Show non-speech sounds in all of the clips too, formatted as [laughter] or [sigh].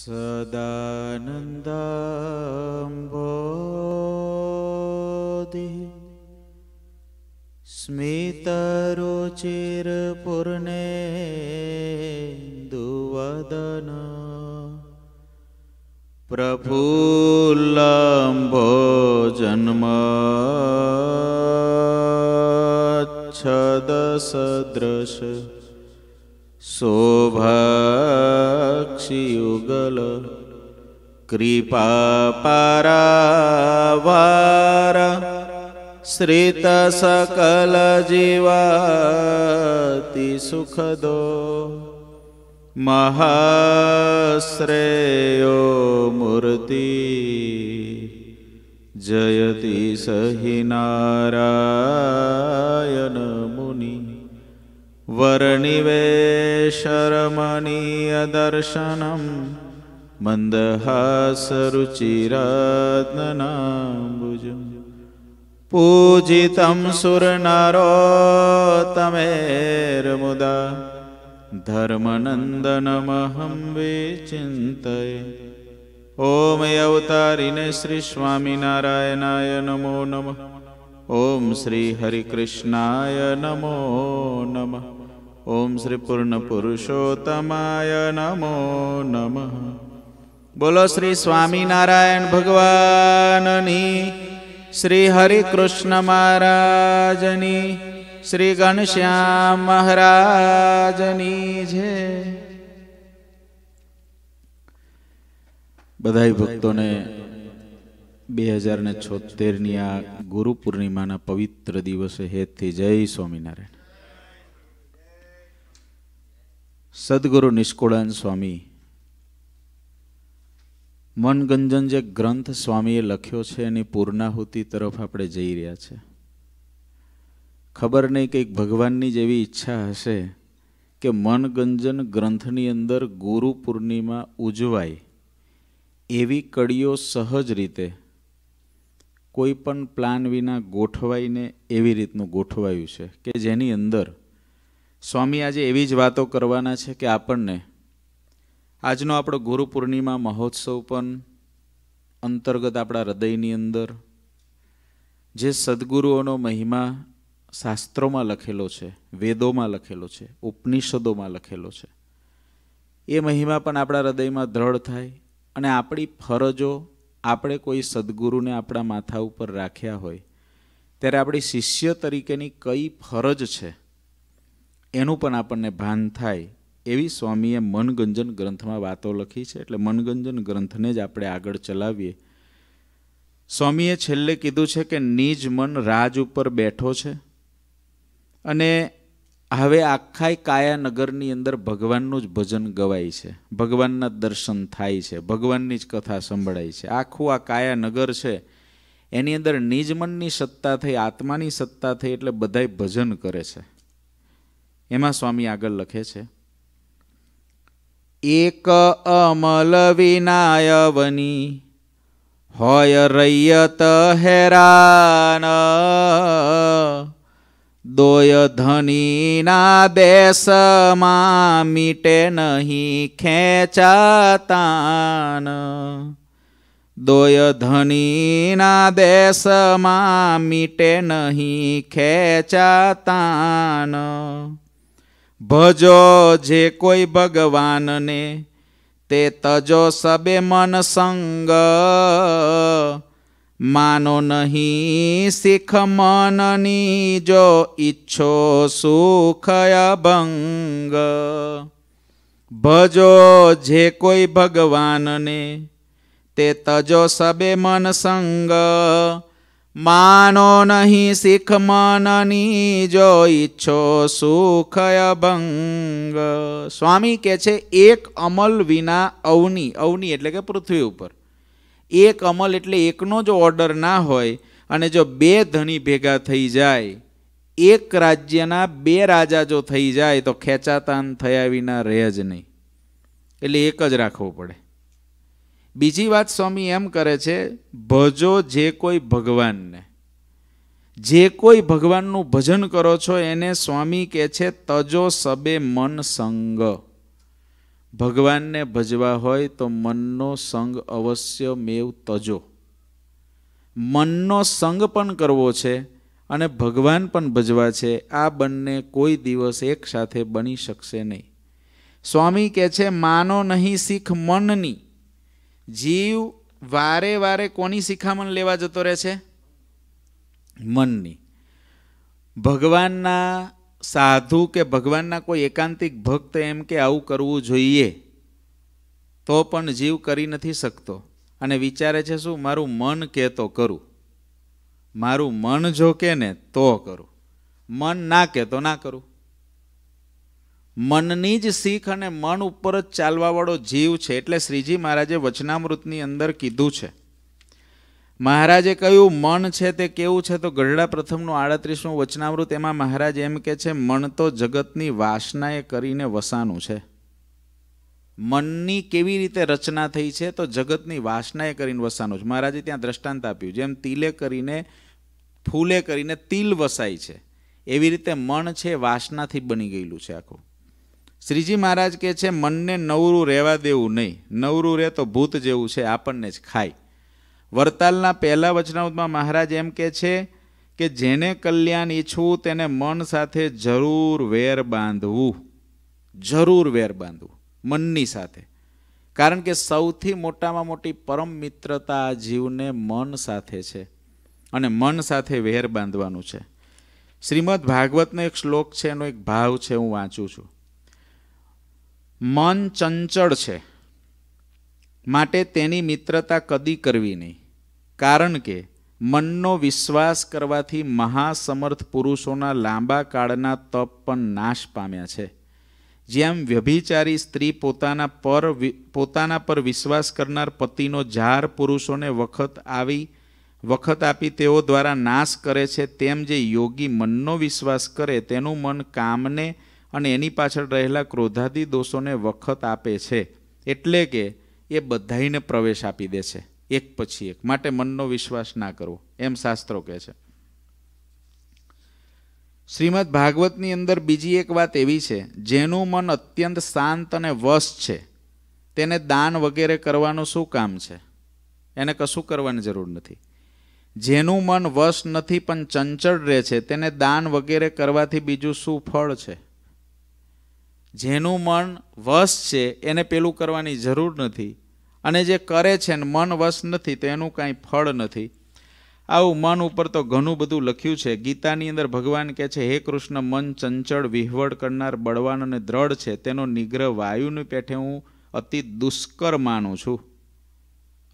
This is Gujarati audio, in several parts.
सदानन्दम्भोदि स्मितरुचिरपूर्णेन्दुवदन प्रभुलम्भो जन्मच्छदसदृश શોભાક્ષિયુગલ કૃપા પરાવાર શ્રિત સકલ જીવાતિ સુખદો મહાશ્રેયો મૂર્તિ જયતિ સહિ નારાયણ वर्णिवेशरमणीयदर्शनं मन्दहासरुचिरत्ननाम्बुजम् पूजितं सुरनरोत्तमेर्मुदा धर्मनन्दनमहं विचिन्तये ॐ अवतारिणे श्रीस्वामिनारायणाय नमो नमः ॐ श्रीहरिकृष्णाय नमो नमः ઓમ શ્રી પૂર્ણ પુરુષોત્તમાય નમો નમ બોલો શ્રી સ્વામિનારાયણ ભગવાનની શ્રી હરિકૃષ્ણ મહારાજની શ્રી ઘનશ્યામ મહારાજની છે બધાય ભક્તોને બે હજાર ને છોતેરની આ ગુરુ પૂર્ણિમાના પવિત્ર દિવસે હેતથી જય સ્વામિનારાયણ સદગુરુ નિષ્કુળાન સ્વામી મનગંજન જે ગ્રંથ સ્વામીએ લખ્યો છે એની પૂર્ણાહુતિ તરફ આપણે જઈ રહ્યા છે ખબર નહીં કંઈક ભગવાનની જેવી ઈચ્છા હશે કે મનગંજન ગ્રંથની અંદર ગુરુ પૂર્ણિમા ઉજવાય એવી કડીઓ સહજ રીતે કોઈ પણ પ્લાન વિના ગોઠવાઈને એવી રીતનું ગોઠવાયું છે કે જેની અંદર સ્વામી આજે એવી જ વાતો કરવાના છે કે આપણને આજનો આપણો ગુરુ પૂર્ણિમા મહોત્સવ પણ અંતર્ગત આપણા હૃદયની અંદર જે સદગુરુઓનો મહિમા શાસ્ત્રોમાં લખેલો છે વેદોમાં લખેલો છે ઉપનિષદોમાં લખેલો છે એ મહિમા પણ આપણા હૃદયમાં દ્રઢ થાય અને આપણી ફરજો આપણે કોઈ સદગુરુને આપણા માથા ઉપર રાખ્યા હોય ત્યારે આપણી શિષ્ય તરીકેની કઈ ફરજ છે એનું પણ આપણને ભાન થાય એવી સ્વામીએ મનગંજન ગ્રંથમાં વાતો લખી છે એટલે મનગંજન ગ્રંથને જ આપણે આગળ ચલાવીએ સ્વામીએ છેલ્લે કીધું છે કે નિજ મન રાજ ઉપર બેઠો છે અને હવે આખાય કાયાનગરની અંદર ભગવાનનું જ ભજન ગવાય છે ભગવાનના દર્શન થાય છે ભગવાનની જ કથા સંભળાય છે આખું આ કાયાનગર છે એની અંદર નિજમનની સત્તા થઈ આત્માની સત્તા થઈ એટલે બધાય ભજન કરે છે એમાં સ્વામી આગળ લખે છે એક અમલ વિનાયવની હોય રૈયત હેરાન દોય ધનીના બેસમાં મીટે નહીં ખેંચાતાન દોય ધનીના બેસમાં મીટે નહીં ખેંચાતાન ભજો જે કોઈ ભગવાનને તે તજો સબે મન સંગ માનો નહીં શીખ મનની જો ઈચ્છો સુખ અભંગ ભજો જે કોઈ ભગવાનને તે તજો સબે મન સંગ માનો નહીં શીખ મનની જો ઈચ્છો સુખ અભંગ સ્વામી કે છે એક અમલ વિના અવની અવની એટલે કે પૃથ્વી ઉપર એક અમલ એટલે એકનો જ ઓર્ડર ના હોય અને જો બે ધણી ભેગા થઈ જાય એક રાજ્યના બે રાજા જો થઈ જાય તો ખેંચાતાન થયા વિના રહે જ નહીં એટલે એક જ રાખવું પડે બીજી વાત સ્વામી એમ કરે છે ભજો જે કોઈ ભગવાનને જે કોઈ ભગવાનનું ભજન કરો છો એને સ્વામી કહે છે તજો સબે મન સંગ ભગવાનને ભજવા હોય તો મનનો સંગ અવશ્ય મેવ તજો મનનો સંગ પણ કરવો છે અને ભગવાન પણ ભજવા છે આ બંને કોઈ દિવસ એકસાથે બની શકશે નહીં સ્વામી કહે છે માનો નહીં શીખ મનની જીવ વારે વારે કોની શિખામણ લેવા જતો રહે છે મનની ભગવાનના સાધુ કે ભગવાનના કોઈ એકાંતિક ભક્ત એમ કે આવું કરવું જોઈએ તો પણ જીવ કરી નથી શકતો અને વિચારે છે શું મારું મન કે તો કરું મારું મન જો કે ને તો કરું મન ના કે તો ના કરું મનની જ શીખ અને મન ઉપર જ ચાલવાવાળો જીવ છે એટલે શ્રીજી મહારાજે વચનામૃતની અંદર કીધું છે મહારાજે કહ્યું મન છે તે કેવું છે તો ગઢડા પ્રથમનું આડત્રીસનું વચનામૃત એમાં મહારાજ એમ કે છે મન તો જગતની વાસનાએ કરીને વસાનું છે મનની કેવી રીતે રચના થઈ છે તો જગતની વાસનાએ કરીને વસાનું છે મહારાજે ત્યાં દ્રષ્ટાંત આપ્યું જેમ તિલે કરીને ફૂલે કરીને તિલ વસાય છે એવી રીતે મન છે વાસનાથી બની ગયેલું છે આખું શ્રીજી મહારાજ કહે છે મનને નવરું રહેવા દેવું નહીં નવરું રહે તો ભૂત જેવું છે આપણને જ ખાય વરતાલના પહેલા વચનાવતમાં મહારાજ એમ કહે છે કે જેને કલ્યાણ ઈચ્છવું તેને મન સાથે જરૂર વેર બાંધવું જરૂર વેર બાંધવું મનની સાથે કારણ કે સૌથી મોટામાં મોટી પરમ મિત્રતા આ જીવને મન સાથે છે અને મન સાથે વેર બાંધવાનું છે શ્રીમદ ભાગવતનો એક શ્લોક છે એનો એક ભાવ છે હું વાંચું છું મન ચંચળ છે માટે તેની મિત્રતા કદી કરવી નહીં કારણ કે મનનો વિશ્વાસ કરવાથી મહાસમર્થ પુરુષોના લાંબા કાળના તપ પણ નાશ પામ્યા છે જેમ વ્યભિચારી સ્ત્રી પોતાના પર પોતાના પર વિશ્વાસ કરનાર પતિનો ઝાર પુરુષોને વખત આવી વખત આપી તેઓ દ્વારા નાશ કરે છે તેમ જે યોગી મનનો વિશ્વાસ કરે તેનું મન કામને અને એની પાછળ રહેલા ક્રોધાદી દોષોને વખત આપે છે એટલે કે એ બધાઈને પ્રવેશ આપી દે છે એક પછી એક માટે મનનો વિશ્વાસ ના કરવો એમ શાસ્ત્રો કહે છે શ્રીમદ ભાગવતની અંદર બીજી એક વાત એવી છે જેનું મન અત્યંત શાંત અને વશ છે તેને દાન વગેરે કરવાનું શું કામ છે એને કશું કરવાની જરૂર નથી જેનું મન વશ નથી પણ ચંચળ રહે છે તેને દાન વગેરે કરવાથી બીજું શું ફળ છે જેનું મન વશ છે એને પેલું કરવાની જરૂર નથી અને જે કરે છે ને મન વશ નથી તો એનું કાંઈ ફળ નથી આવું મન ઉપર તો ઘણું બધું લખ્યું છે ગીતાની અંદર ભગવાન કહે છે હે કૃષ્ણ મન ચંચળ વિહવળ કરનાર બળવાન અને દ્રઢ છે તેનો નિગ્રહ વાયુની પેઠે હું અતિ દુષ્કર માનું છું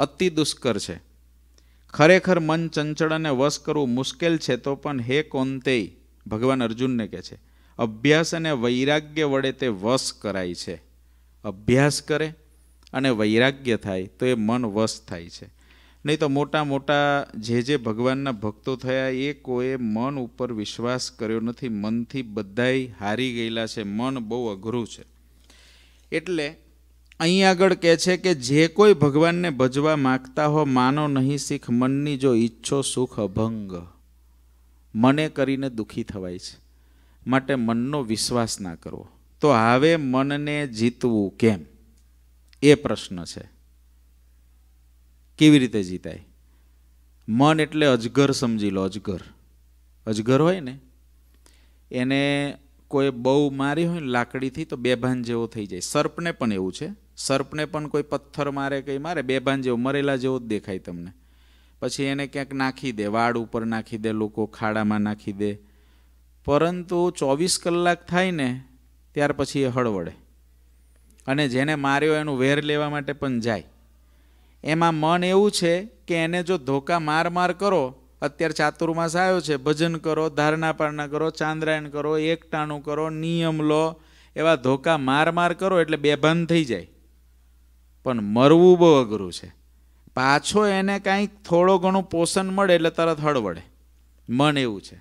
અતિ દુષ્કર છે ખરેખર મન ચંચળ અને વશ કરવું મુશ્કેલ છે તો પણ હે કોંતે ભગવાન અર્જુનને કહે છે અભ્યાસ અને વૈરાગ્ય વડે તે વશ કરાય છે અભ્યાસ કરે અને વૈરાગ્ય થાય તો એ મન વશ થાય છે નહીં તો મોટા મોટા જે જે ભગવાનના ભક્તો થયા એ કોએ મન ઉપર વિશ્વાસ કર્યો નથી મનથી બધાય હારી ગયેલા છે મન બહુ અઘરું છે એટલે અહીં આગળ કહે છે કે જે કોઈ ભગવાનને ભજવા માગતા હો માનો નહીં શીખ મનની જો ઈચ્છો સુખ અભંગ મને કરીને દુઃખી થવાય છે માટે મનનો વિશ્વાસ ના કરવો તો હવે મનને જીતવું કેમ એ પ્રશ્ન છે કેવી રીતે જીતાય મન એટલે અજગર સમજી લો અજગર અજગર હોય ને એને કોઈ બહુ મારી હોય ને લાકડીથી તો બેભાન જેવો થઈ જાય સર્પને પણ એવું છે સર્પને પણ કોઈ પથ્થર મારે કંઈ મારે બેભાન જેવો મરેલા જેવો જ દેખાય તમને પછી એને ક્યાંક નાખી દે વાડ ઉપર નાખી દે લોકો ખાડામાં નાખી દે પરંતુ ચોવીસ કલાક થાય ને ત્યાર પછી એ હળવડે અને જેને માર્યો એનું વેર લેવા માટે પણ જાય એમાં મન એવું છે કે એને જો ધોકા માર માર કરો અત્યારે ચાતુર્માસ આવ્યો છે ભજન કરો ધારણા પારણા કરો ચાંદ્રાયણ કરો એકટાણું કરો નિયમ લો એવા ધોકા માર માર કરો એટલે બેભાન થઈ જાય પણ મરવું બહુ અઘરું છે પાછો એને કાંઈક થોડો ઘણું પોષણ મળે એટલે તરત હળવડે મન એવું છે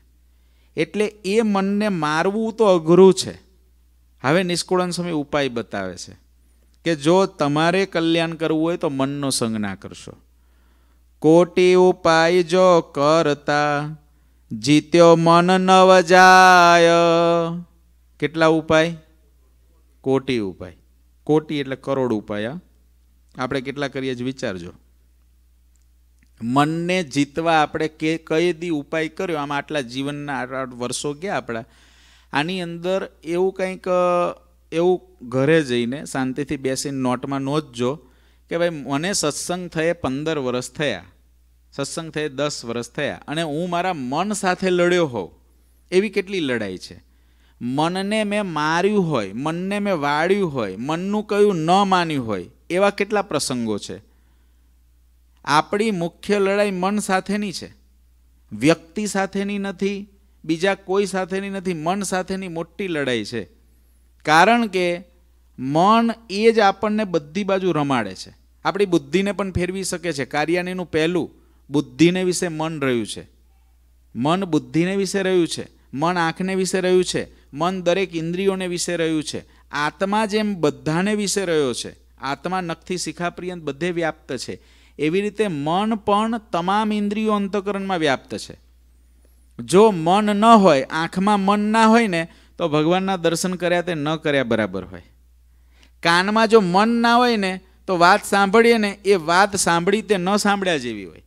એટલે એ મનને મારવું તો અઘરું છે હવે નિષ્કુળન સમય ઉપાય બતાવે છે કે જો તમારે કલ્યાણ કરવું હોય તો મનનો સંગ ના કરશો કોટી ઉપાય જો કરતા જીત્યો મન નવ જાય કેટલા ઉપાય કોટી ઉપાય કોટી એટલે કરોડ ઉપાય આપણે કેટલા કરીએ જ વિચારજો મનને જીતવા આપણે કે કઈ દી ઉપાય કર્યો આમાં આટલા જીવનના આઠ વર્ષો ગયા આપણા આની અંદર એવું કંઈક એવું ઘરે જઈને શાંતિથી બેસીને નોટમાં નોંધજો કે ભાઈ મને સત્સંગ થયે પંદર વર્ષ થયા સત્સંગ થયે દસ વર્ષ થયા અને હું મારા મન સાથે લડ્યો હોઉં એવી કેટલી લડાઈ છે મનને મેં માર્યું હોય મનને મેં વાળ્યું હોય મનનું કયું ન માન્યું હોય એવા કેટલા પ્રસંગો છે આપણી મુખ્ય લડાઈ મન સાથેની છે વ્યક્તિ સાથેની નથી બીજા કોઈ સાથેની નથી મન સાથેની મોટી લડાઈ છે કારણ કે મન એ જ આપણને બધી બાજુ રમાડે છે આપણી બુદ્ધિને પણ ફેરવી શકે છે કાર્યાણીનું પહેલું બુદ્ધિને વિશે મન રહ્યું છે મન બુદ્ધિને વિશે રહ્યું છે મન આંખને વિશે રહ્યું છે મન દરેક ઇન્દ્રિયોને વિશે રહ્યું છે આત્મા જેમ બધાને વિશે રહ્યો છે આત્મા નખથી શિખાપ્રિયંત બધે વ્યાપ્ત છે એવી રીતે મન પણ તમામ ઇન્દ્રિયો અંતકરણમાં વ્યાપ્ત છે જો મન ન હોય આંખમાં મન ના હોય ને તો ભગવાનના દર્શન કર્યા તે ન કર્યા બરાબર હોય કાનમાં જો મન ના હોય ને તો વાત સાંભળીએ ને એ વાત સાંભળી તે ન સાંભળ્યા જેવી હોય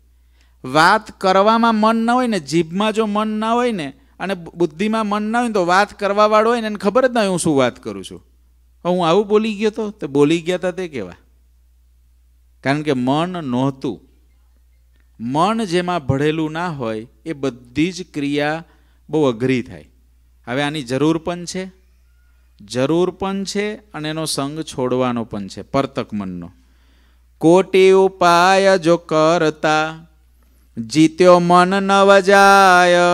વાત કરવામાં મન ન હોય ને જીભમાં જો મન ના હોય ને અને બુદ્ધિમાં મન ના હોય તો વાત કરવાવાળો હોય ને એને ખબર જ ના હોય હું શું વાત કરું છું હું આવું બોલી ગયો તો તે બોલી ગયા હતા તે કેવા કારણ કે મન નહોતું મન જેમાં ભળેલું ના હોય એ બધી જ ક્રિયા બહુ અઘરી થાય હવે આની જરૂર પણ છે જરૂર પણ છે અને એનો સંગ છોડવાનો પણ છે પરતક મનનો કોટી ઉપાય જો કરતા જીત્યો મન ન વજાય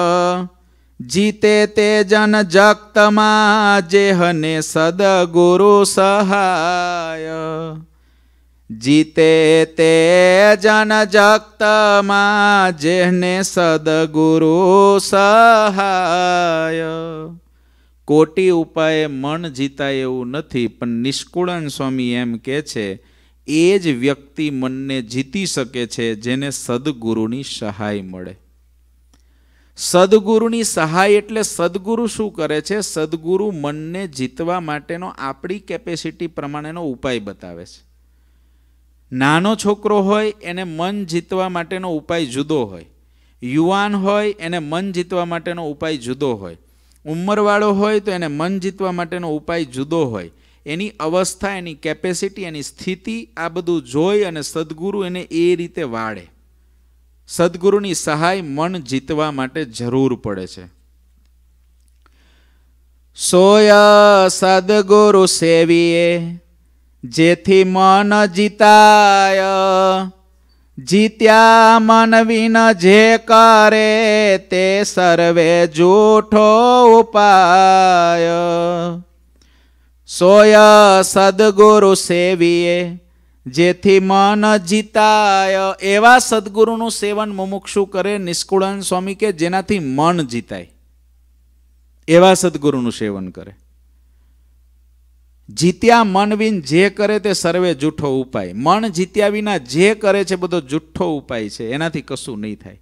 જીતે તે જન જગતમાં જેહને સદગુરુ સહાય જીતે તે જન જગતમાં જેને સદગુરુ સહાય કોટી ઉપાય મન જીતાય એવું નથી પણ નિષ્કુળન સ્વામી એમ કે છે એ જ વ્યક્તિ મનને જીતી શકે છે જેને સદગુરુની સહાય મળે સદગુરુની સહાય એટલે સદગુરુ શું કરે છે સદગુરુ મનને જીતવા માટેનો આપણી કેપેસિટી પ્રમાણેનો ઉપાય બતાવે છે નાનો છોકરો હોય એને મન જીતવા માટેનો ઉપાય જુદો હોય યુવાન હોય એને મન જીતવા માટેનો ઉપાય જુદો હોય ઉંમરવાળો હોય તો એને મન જીતવા માટેનો ઉપાય જુદો હોય એની અવસ્થા એની કેપેસિટી એની સ્થિતિ આ બધું જોઈ અને સદગુરુ એને એ રીતે વાળે સદગુરુની સહાય મન જીતવા માટે જરૂર પડે છે સોયા સદગુરુ સેવીએ જેથી મન જીતાય જીત્યા મન વિન જે કરે તે સર્વે જૂઠો ઉપાય સોય સદગુરુ સેવીએ જેથી મન જીતાય એવા સદગુરુનું સેવન મુમુક્ષુ કરે નિષ્કુળન સ્વામી કે જેનાથી મન જીતાય એવા સદગુરુનું સેવન કરે જીત્યા મન વિન જે કરે તે સર્વે જૂઠો ઉપાય મન જીત્યા વિના જે કરે છે બધો જૂઠો ઉપાય છે એનાથી કશું નહીં થાય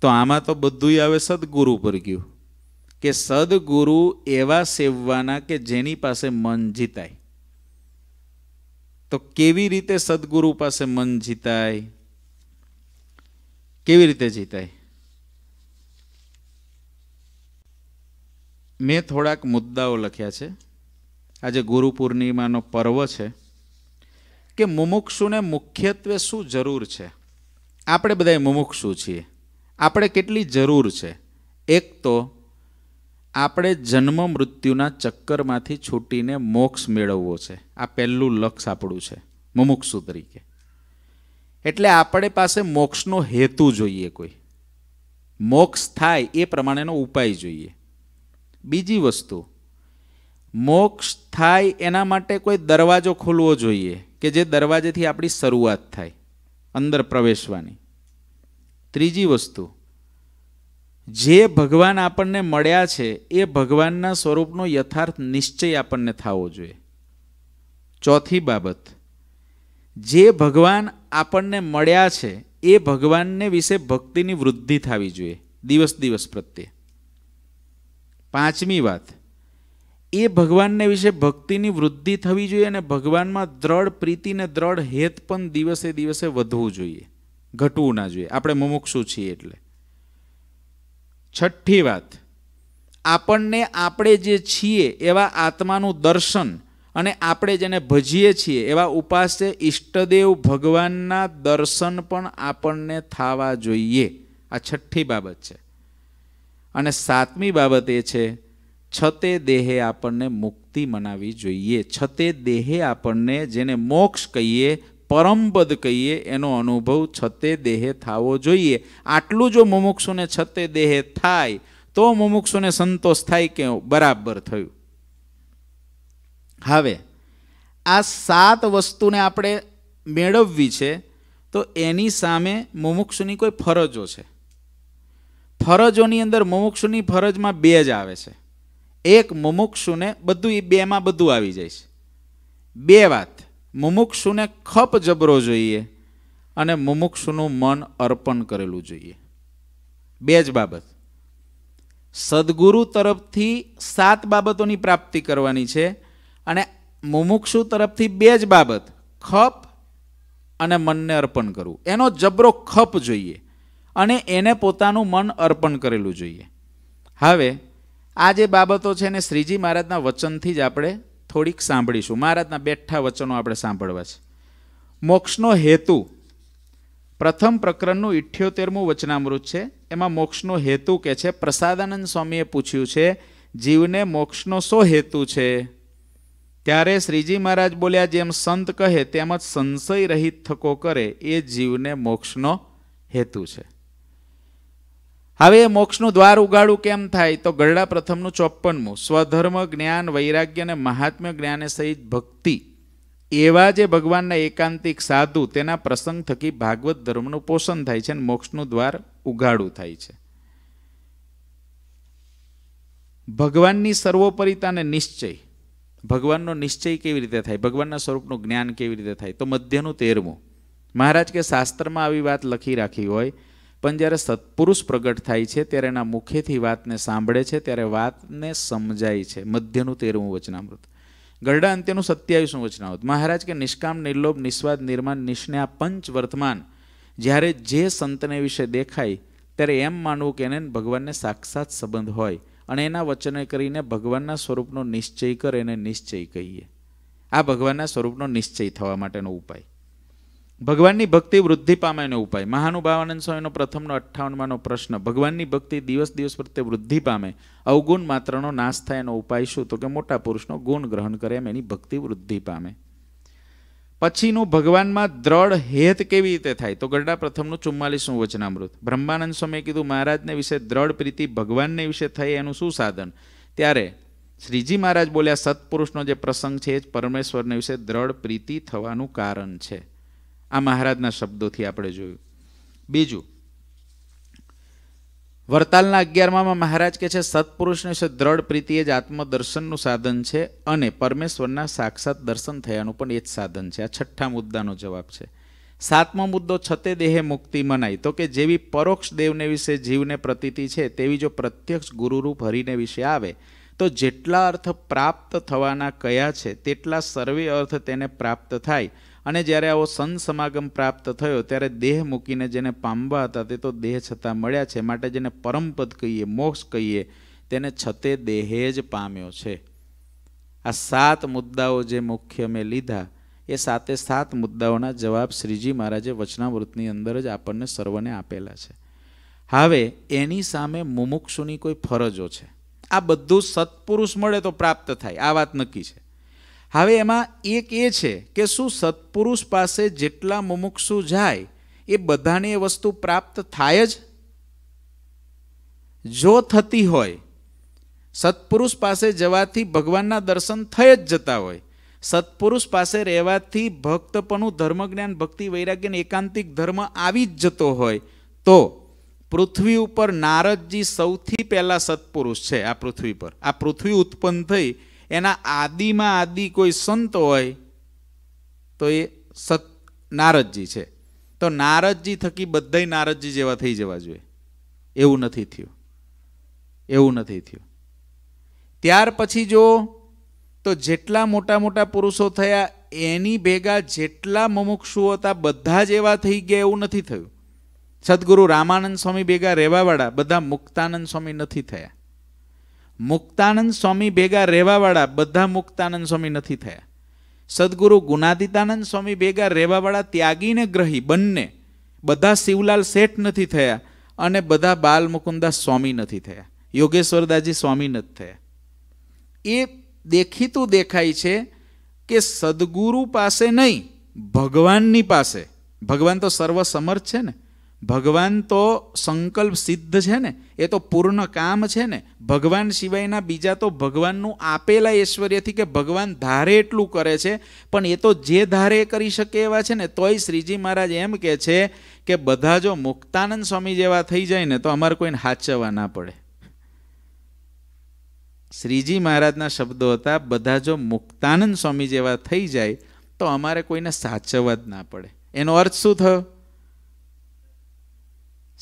તો આમાં તો બધું આવે સદગુરુ પર ગયું કે સદગુરુ એવા સેવવાના કે જેની પાસે મન જીતાય તો કેવી રીતે સદગુરુ પાસે મન જીતાય કેવી રીતે જીતાય મેં થોડાક મુદ્દાઓ લખ્યા છે આજે ગુરુ પૂર્ણિમાનો પર્વ છે કે મુમુક્ષુને મુખ્યત્વે શું જરૂર છે આપણે બધા મુમુક્ષુ છીએ આપણે કેટલી જરૂર છે એક તો આપણે જન્મ મૃત્યુના ચક્કરમાંથી છૂટીને મોક્ષ મેળવવો છે આ પહેલું લક્ષ આપણું છે મુમુક્ષુ તરીકે એટલે આપણે પાસે મોક્ષનો હેતુ જોઈએ કોઈ મોક્ષ થાય એ પ્રમાણેનો ઉપાય જોઈએ બીજી વસ્તુ મોક્ષ થાય એના માટે કોઈ દરવાજો ખોલવો જોઈએ કે જે દરવાજેથી આપણી શરૂઆત થાય અંદર પ્રવેશવાની ત્રીજી વસ્તુ જે ભગવાન આપણને મળ્યા છે એ ભગવાનના સ્વરૂપનો યથાર્થ નિશ્ચય આપણને થવો જોઈએ ચોથી બાબત જે ભગવાન આપણને મળ્યા છે એ ભગવાનને વિશે ભક્તિની વૃદ્ધિ થવી જોઈએ દિવસ દિવસ પ્રત્યે પાંચમી વાત એ ભગવાનને વિશે ભક્તિની વૃદ્ધિ થવી જોઈએ અને ભગવાનમાં દ્રઢ પ્રીતિને દ્રઢ હેત પણ દિવસે દિવસે વધવું જોઈએ ઘટવું ના જોઈએ આપણે મુમુક્ષુ છીએ એટલે છઠ્ઠી વાત આપણને આપણે જે છીએ એવા આત્માનું દર્શન અને આપણે જેને ભજીએ છીએ એવા ઉપાસ્ય ઈષ્ટદેવ ભગવાનના દર્શન પણ આપણને થવા જોઈએ આ છઠ્ઠી બાબત છે અને સાતમી બાબત એ છે છતે દેહે આપણને મુક્તિ મનાવી જોઈએ છતે દેહે આપણને જેને મોક્ષ કહીએ પરમપદ કહીએ એનો અનુભવ છતે દેહે થવો જોઈએ આટલું જો મુમુક્ષુને છતે દેહે થાય તો મુમુક્ષુને સંતોષ થાય કે બરાબર થયું હવે આ સાત વસ્તુને આપણે મેળવવી છે તો એની સામે મુમુક્ષુની કોઈ ફરજો છે ફરજોની અંદર મુમુક્ષુની ફરજમાં બે જ આવે છે એક મુમુક્ષુને બધું એ બેમાં બધું આવી જાય છે બે વાત મુમુક્ષુને ખપ જબરો જોઈએ અને મુમુક્ષુનું મન અર્પણ કરેલું જોઈએ બે જ બાબત સદગુરુ તરફથી સાત બાબતોની પ્રાપ્તિ કરવાની છે અને મુમુક્ષુ તરફથી બે જ બાબત ખપ અને મનને અર્પણ કરવું એનો જબરો ખપ જોઈએ અને એને પોતાનું મન અર્પણ કરેલું જોઈએ હવે આ જે બાબતો છે ને શ્રીજી મહારાજના વચનથી જ આપણે થોડીક સાંભળીશું મહારાજના બેઠા વચનો આપણે સાંભળવા છે મોક્ષનો હેતુ પ્રથમ પ્રકરણનું ઇઠ્યોતેરમું વચનામૃત છે એમાં મોક્ષનો હેતુ કે છે પ્રસાદાનંદ સ્વામીએ પૂછ્યું છે જીવને મોક્ષનો શો હેતુ છે ત્યારે શ્રીજી મહારાજ બોલ્યા જેમ સંત કહે તેમ જ સંશય રહિત થકો કરે એ જીવને મોક્ષનો હેતુ છે હવે મોક્ષનું દ્વાર ઉગાડું કેમ થાય તો ગરડા પ્રથમનું ચોપ્પનમું સ્વધર્મ જ્ઞાન વૈરાગ્ય અને મહાત્મ્ય જ્ઞાને સહિત ભક્તિ એવા જે ભગવાનના એકાંતિક સાધુ તેના પ્રસંગ થકી ભાગવત ધર્મનું પોષણ થાય છે અને મોક્ષનું દ્વાર ઉગાડું થાય છે ભગવાનની સર્વોપરિતાને નિશ્ચય ભગવાનનો નિશ્ચય કેવી રીતે થાય ભગવાનના સ્વરૂપનું જ્ઞાન કેવી રીતે થાય તો મધ્યનું તેરમું મહારાજ કે શાસ્ત્રમાં આવી વાત લખી રાખી હોય પણ જ્યારે સત્પુરુષ પ્રગટ થાય છે ત્યારે એના મુખેથી વાતને સાંભળે છે ત્યારે વાતને સમજાય છે મધ્યનું તેરમું વચનામૃત ગરડા અંત્યનું સત્યાવીસમું વચનામૃત મહારાજ કે નિષ્કામ નિર્લોભ નિસ્વાદ નિર્માણ નિષ્ણ્યા પંચ વર્તમાન જ્યારે જે સંતને વિશે દેખાય ત્યારે એમ માનવું કે એને ભગવાનને સાક્ષાત સંબંધ હોય અને એના વચને કરીને ભગવાનના સ્વરૂપનો નિશ્ચય કર એને નિશ્ચય કહીએ આ ભગવાનના સ્વરૂપનો નિશ્ચય થવા માટેનો ઉપાય ભગવાનની ભક્તિ વૃદ્ધિ પામે એનો ઉપાય મહાનુભાવાનંદ સ્વામીનો પ્રથમનો અઠ્ઠાવનમાંનો પ્રશ્ન ભગવાનની ભક્તિ દિવસ દિવસ પ્રત્યે વૃદ્ધિ પામે અવગુણ માત્રનો નાશ થાય એનો ઉપાય શું તો કે મોટા પુરુષનો ગુણ ગ્રહણ કરે એમ એની ભક્તિ વૃદ્ધિ પામે પછીનું ભગવાનમાં દ્રઢ હેત કેવી રીતે થાય તો ગરડા પ્રથમનું ચુમ્માલીસનું વચનામૃત બ્રહ્માનંદ સ્વામીએ કીધું મહારાજને વિશે દ્રઢ પ્રીતિ ભગવાનને વિશે થઈ એનું શું સાધન ત્યારે શ્રીજી મહારાજ બોલ્યા સત્પુરુષનો જે પ્રસંગ છે એ જ પરમેશ્વરને વિશે દ્રઢ પ્રીતિ થવાનું કારણ છે આ મહારાજના શબ્દોથી આપણે જોયું બીજું વર્તાલના અગિયારમાં મહારાજ કે છે સત્પુરુષને છે દ્રઢ પ્રીતિએ એ જ આત્મદર્શનનું સાધન છે અને પરમેશ્વરના સાક્ષાત દર્શન થયાનું પણ એ જ સાધન છે આ છઠ્ઠા મુદ્દાનો જવાબ છે સાતમો મુદ્દો છતે દેહે મુક્તિ મનાય તો કે જેવી પરોક્ષ દેવને વિશે જીવને પ્રતીતિ છે તેવી જો પ્રત્યક્ષ ગુરુરૂપ હરિને વિશે આવે તો જેટલા અર્થ પ્રાપ્ત થવાના કયા છે તેટલા સર્વે અર્થ તેને પ્રાપ્ત થાય અને જ્યારે આવો સન સમાગમ પ્રાપ્ત થયો ત્યારે દેહ મૂકીને જેને પામવા હતા તે તો દેહ છતાં મળ્યા છે માટે જેને પરમપદ કહીએ મોક્ષ કહીએ તેને છતે દેહે જ પામ્યો છે આ સાત મુદ્દાઓ જે મુખ્ય મેં લીધા એ સાતે સાત મુદ્દાઓના જવાબ શ્રીજી મહારાજે વચનાવૃતની અંદર જ આપણને સર્વને આપેલા છે હવે એની સામે મુમુક્ષુની કોઈ ફરજો છે આ બધું સત્પુરુષ મળે તો પ્રાપ્ત થાય આ વાત નક્કી છે હવે એમાં એક એ છે કે શું સત્પુરુષ પાસે જેટલા મુમુક્ષુ જાય એ બધાને એ વસ્તુ પ્રાપ્ત થાય જ જો થતી હોય સત્પુરુષ પાસે જવાથી ભગવાનના દર્શન થઈ જ જતા હોય સત્પુરુષ પાસે રહેવાથી ભક્તપણું ધર્મજ્ઞાન ભક્તિ વૈરાગ્યને એકાંતિક ધર્મ આવી જ જતો હોય તો પૃથ્વી ઉપર નારદજી સૌથી પહેલાં સત્પુરુષ છે આ પૃથ્વી પર આ પૃથ્વી ઉત્પન્ન થઈ એના આદિમાં આદિ કોઈ સંત હોય તો એ સત નારદજી છે તો નારદજી થકી બધાય નારદજી જેવા થઈ જવા જોઈએ એવું નથી થયું એવું નથી થયું ત્યાર પછી જો તો જેટલા મોટા મોટા પુરુષો થયા એની ભેગા જેટલા મુમુક્ષુઓ હતા બધા જ એવા થઈ ગયા એવું નથી થયું સદગુરુ રામાનંદ સ્વામી ભેગા રહેવાવાળા બધા મુક્તાનંદ સ્વામી નથી થયા મુક્તાનંદ સ્વામી ભેગા રહેવાવાળા બધા મુક્તાનંદ સ્વામી નથી થયા સદગુરુ ગુનાદિતાનંદ સ્વામી ભેગા રહેવાવાળા ત્યાગીને ગ્રહી બંને બધા શિવલાલ શેઠ નથી થયા અને બધા બાલમુકુંદાસ સ્વામી નથી થયા યોગેશ્વરદાજી સ્વામી નથી થયા એ દેખીતું દેખાય છે કે સદગુરુ પાસે નહીં ભગવાનની પાસે ભગવાન તો સર્વસમર્થ છે ને ભગવાન તો સંકલ્પ સિદ્ધ છે ને એ તો પૂર્ણ કામ છે ને ભગવાન સિવાયના બીજા તો ભગવાનનું આપેલા ઐશ્વર્યથી કે ભગવાન ધારે એટલું કરે છે પણ એ તો જે ધારે કરી શકે એવા છે ને તોય શ્રીજી મહારાજ એમ કહે છે કે બધા જો મુક્તાનંદ સ્વામી જેવા થઈ જાય ને તો અમારે કોઈને હાચવવા ના પડે શ્રીજી મહારાજના શબ્દો હતા બધા જો મુક્તાનંદ સ્વામી જેવા થઈ જાય તો અમારે કોઈને સાચવવા જ ના પડે એનો અર્થ શું થયો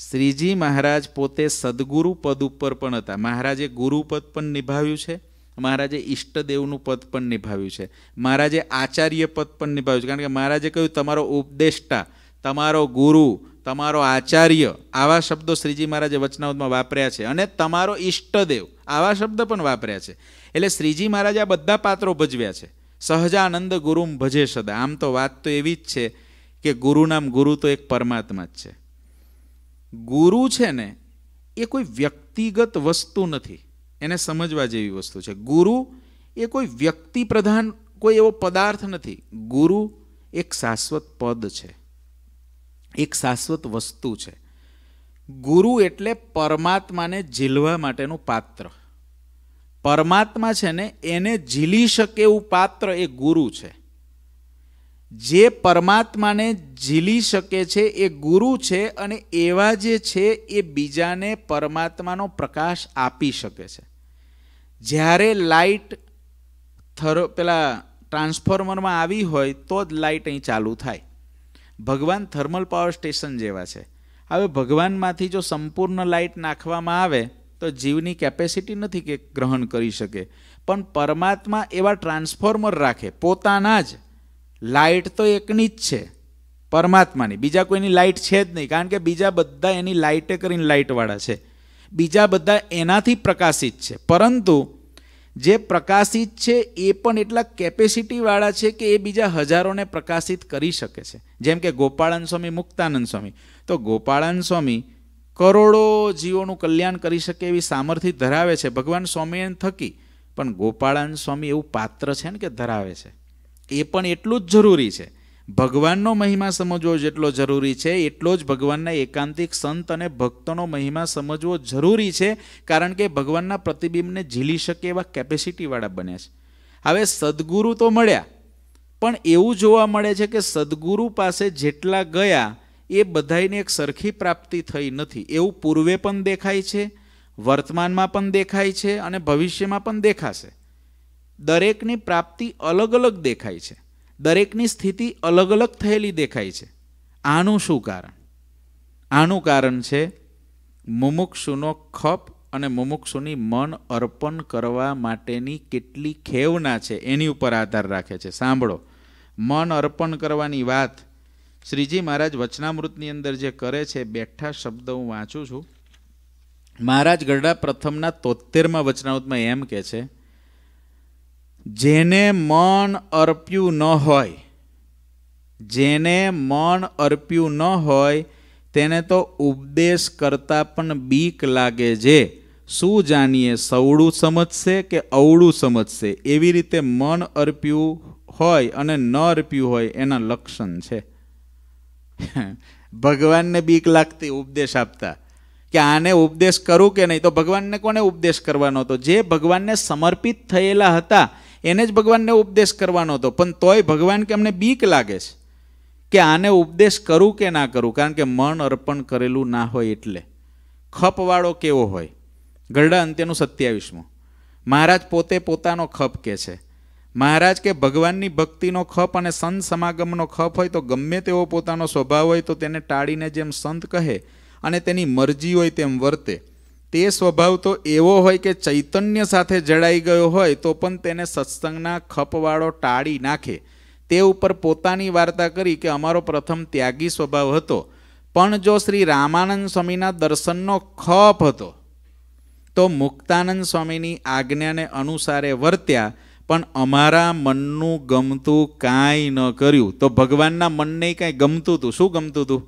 શ્રીજી મહારાજ પોતે સદગુરુ પદ ઉપર પણ હતા મહારાજે ગુરુ પદ પણ નિભાવ્યું છે મહારાજે ઈષ્ટદેવનું પદ પણ નિભાવ્યું છે મહારાજે આચાર્ય પદ પણ નિભાવ્યું છે કારણ કે મહારાજે કહ્યું તમારો ઉપદેષ્ટા તમારો ગુરુ તમારો આચાર્ય આવા શબ્દો શ્રીજી મહારાજે વચનાઓમાં વાપર્યા છે અને તમારો ઈષ્ટદેવ આવા શબ્દ પણ વાપર્યા છે એટલે શ્રીજી મહારાજે આ બધા પાત્રો ભજવ્યા છે સહજાનંદ ગુરુમ ભજે સદા આમ તો વાત તો એવી જ છે કે ગુરુ નામ ગુરુ તો એક પરમાત્મા જ છે ગુરુ છે ને એ કોઈ વ્યક્તિગત વસ્તુ નથી એને સમજવા જેવી વસ્તુ છે ગુરુ એ કોઈ વ્યક્તિ પ્રધાન કોઈ એવો પદાર્થ નથી ગુરુ એક શાશ્વત પદ છે એક શાશ્વત વસ્તુ છે ગુરુ એટલે પરમાત્માને ઝીલવા માટેનું પાત્ર પરમાત્મા છે ને એને ઝીલી શકે એવું પાત્ર એ ગુરુ છે જે પરમાત્માને ઝીલી શકે છે એ ગુરુ છે અને એવા જે છે એ બીજાને પરમાત્માનો પ્રકાશ આપી શકે છે જ્યારે લાઇટ થરો પેલા ટ્રાન્સફોર્મરમાં આવી હોય તો જ લાઇટ અહીં ચાલુ થાય ભગવાન થર્મલ પાવર સ્ટેશન જેવા છે હવે ભગવાનમાંથી જો સંપૂર્ણ લાઇટ નાખવામાં આવે તો જીવની કેપેસિટી નથી કે ગ્રહણ કરી શકે પણ પરમાત્મા એવા ટ્રાન્સફોર્મર રાખે પોતાના જ લાઇટ તો એકની જ છે પરમાત્માની બીજા કોઈની લાઇટ છે જ નહીં કારણ કે બીજા બધા એની લાઇટે કરીને લાઇટવાળા છે બીજા બધા એનાથી પ્રકાશિત છે પરંતુ જે પ્રકાશિત છે એ પણ એટલા કેપેસિટીવાળા છે કે એ બીજા હજારોને પ્રકાશિત કરી શકે છે જેમ કે ગોપાળન સ્વામી મુક્તાનંદ સ્વામી તો ગોપાળન સ્વામી કરોડો જીવોનું કલ્યાણ કરી શકે એવી સામર્થ્ય ધરાવે છે ભગવાન સ્વામિનારાયણ થકી પણ ગોપાળન સ્વામી એવું પાત્ર છે ને કે ધરાવે છે એ પણ એટલું જ જરૂરી છે ભગવાનનો મહિમા સમજવો જેટલો જરૂરી છે એટલો જ ભગવાનના એકાંતિક સંત અને ભક્તનો મહિમા સમજવો જરૂરી છે કારણ કે ભગવાનના પ્રતિબિંબને ઝીલી શકે એવા કેપેસિટીવાળા બન્યા છે હવે સદગુરુ તો મળ્યા પણ એવું જોવા મળે છે કે સદગુરુ પાસે જેટલા ગયા એ બધાને એક સરખી પ્રાપ્તિ થઈ નથી એવું પૂર્વે પણ દેખાય છે વર્તમાનમાં પણ દેખાય છે અને ભવિષ્યમાં પણ દેખાશે દરેકની પ્રાપ્તિ અલગ અલગ દેખાય છે દરેકની સ્થિતિ અલગ અલગ થયેલી દેખાય છે આનું શું કારણ આનું કારણ છે મુમુક્ષુનો ખપ અને મુમુક્ષુની મન અર્પણ કરવા માટેની કેટલી ખેવના છે એની ઉપર આધાર રાખે છે સાંભળો મન અર્પણ કરવાની વાત શ્રીજી મહારાજ વચનામૃતની અંદર જે કરે છે બેઠા શબ્દ હું વાંચું છું મહારાજ ગરડા પ્રથમના તોતેરમાં વચનામૃતમાં એમ કહે છે જેને મન અર્પ્યું ન હોય જેને મન અર્પ્યું ન હોય તેને તો ઉપદેશ કરતાં પણ બીક લાગે છે શું જાણીએ સવડું સમજશે કે અવળું સમજશે એવી રીતે મન અર્પ્યું હોય અને ન અર્પ્યું હોય એના લક્ષણ છે ભગવાનને બીક લાગતી ઉપદેશ આપતા કે આને ઉપદેશ કરું કે નહીં તો ભગવાનને કોને ઉપદેશ કરવાનો હતો જે ભગવાનને સમર્પિત થયેલા હતા એને જ ભગવાનને ઉપદેશ કરવાનો હતો પણ તોય ભગવાન કે એમને બીક લાગે છે કે આને ઉપદેશ કરું કે ના કરું કારણ કે મન અર્પણ કરેલું ના હોય એટલે ખપવાળો કેવો હોય ગરડા અંત્યનું સત્યાવીસમું મહારાજ પોતે પોતાનો ખપ કે છે મહારાજ કે ભગવાનની ભક્તિનો ખપ અને સંત સમાગમનો ખપ હોય તો ગમે તેવો પોતાનો સ્વભાવ હોય તો તેને ટાળીને જેમ સંત કહે અને તેની મરજી હોય તેમ વર્તે તે સ્વભાવ તો એવો હોય કે ચૈતન્ય સાથે જડાઈ ગયો હોય તો પણ તેને સત્સંગના ખપવાળો ટાળી નાખે તે ઉપર પોતાની વાર્તા કરી કે અમારો પ્રથમ ત્યાગી સ્વભાવ હતો પણ જો શ્રી રામાનંદ સ્વામીના દર્શનનો ખપ હતો તો મુક્તાનંદ સ્વામીની આજ્ઞાને અનુસારે વર્ત્યા પણ અમારા મનનું ગમતું કાંઈ ન કર્યું તો ભગવાનના મનને કાંઈ ગમતું હતું શું ગમતું હતું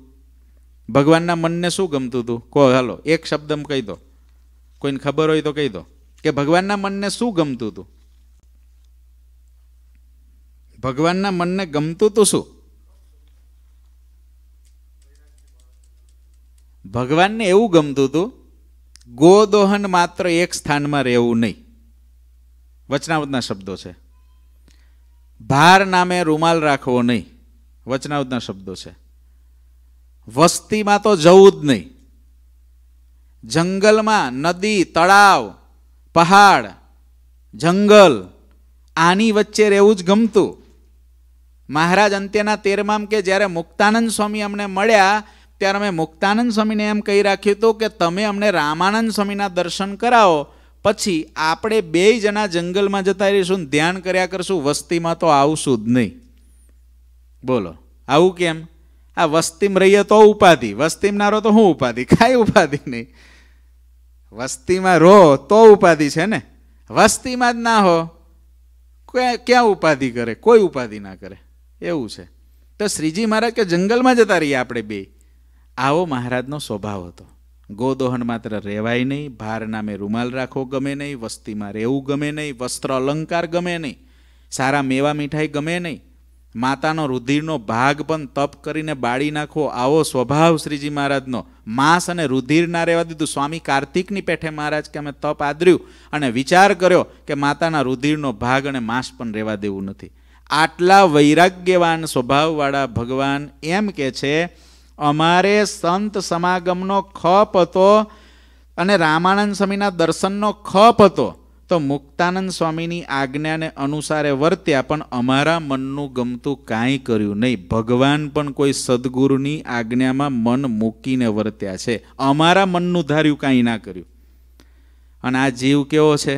ભગવાનના મનને શું ગમતું હતું કહો હાલો એક શબ્દમાં કહી દો કોઈને ખબર હોય તો કહી દો કે ભગવાનના મનને શું ગમતું હતું ભગવાનના મનને ગમતું તું શું ભગવાનને એવું ગમતું હતું ગોદોહન માત્ર એક સ્થાનમાં રહેવું નહીં વચનાવતના શબ્દો છે ભાર નામે રૂમાલ રાખવો નહીં વચનાવતના શબ્દો છે વસ્તીમાં તો જવું જ નહીં જંગલમાં નદી તળાવ પહાડ જંગલ આની વચ્ચે રહેવું જ ગમતું મહારાજ અંત્યના તેરમામ કે જ્યારે મુક્તાનંદ સ્વામી અમને મળ્યા ત્યારે અમે મુક્તાનંદ સ્વામીને એમ કહી રાખ્યું હતું કે તમે અમને રામાનંદ સ્વામીના દર્શન કરાવો પછી આપણે બે જણા જંગલમાં જતા રહીશું ધ્યાન કર્યા કરશું વસ્તીમાં તો આવશું જ નહીં બોલો આવું કેમ આ વસ્તીમાં રહીએ તો ઉપાધિ વસ્તીમનારો તો હું ઉપાધિ [laughs] કાંઈ ઉપાધિ નહીં વસ્તીમાં રહો તો ઉપાધિ છે ને વસ્તીમાં જ ના હો ક્યાં ઉપાધિ કરે કોઈ ઉપાધિ ના કરે એવું છે તો શ્રીજી મહારાજ કે જંગલમાં જતા રહીએ આપણે બે આવો મહારાજનો સ્વભાવ હતો ગોદોહન માત્ર રહેવાય નહીં ભાર નામે રૂમાલ રાખવો ગમે નહીં વસ્તીમાં રહેવું ગમે નહીં વસ્ત્ર અલંકાર ગમે નહીં સારા મેવા મીઠાઈ ગમે નહીં માતાનો રુધિરનો ભાગ પણ તપ કરીને બાળી નાખો આવો સ્વભાવ શ્રીજી મહારાજનો માંસ અને રુધિર ના રહેવા દીધું સ્વામી કાર્તિકની પેઠે મહારાજ કે અમે તપ આદર્યું અને વિચાર કર્યો કે માતાના રુધિરનો ભાગ અને માસ પણ રહેવા દેવું નથી આટલા વૈરાગ્યવાન સ્વભાવવાળા ભગવાન એમ કે છે અમારે સંત સમાગમનો ખપ હતો અને રામાનંદ સ્વામીના દર્શનનો ખપ હતો તો મુક્તાનંદ સ્વામીની આજ્ઞાને અનુસારે વર્ત્યા પણ અમારા મનનું ગમતું કાંઈ કર્યું નહીં ભગવાન પણ કોઈ સદગુરુની આજ્ઞામાં મન મૂકીને વર્ત્યા છે અમારા મનનું ધાર્યું કાંઈ ના કર્યું અને આ જીવ કેવો છે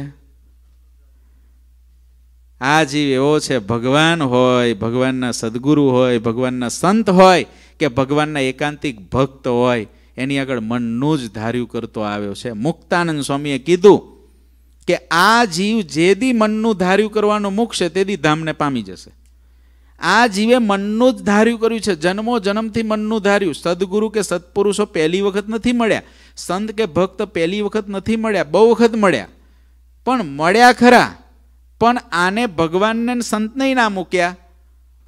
આ જીવ એવો છે ભગવાન હોય ભગવાનના સદગુરુ હોય ભગવાનના સંત હોય કે ભગવાનના એકાંતિક ભક્ત હોય એની આગળ મનનું જ ધાર્યું કરતો આવ્યો છે મુક્તાનંદ સ્વામીએ કીધું કે આ જીવ જેદી મનનું ધાર્યું કરવાનું તે દી ધામને પામી જશે આ જીવે મનનું જ ધાર્યું કર્યું છે જન્મો જન્મથી મનનું ધાર્યું સદગુરુ કે સત્પુરુષો પહેલી વખત નથી મળ્યા સંત કે ભક્ત પહેલી વખત નથી મળ્યા બહુ વખત મળ્યા પણ મળ્યા ખરા પણ આને ભગવાનને સંતને ના મૂક્યા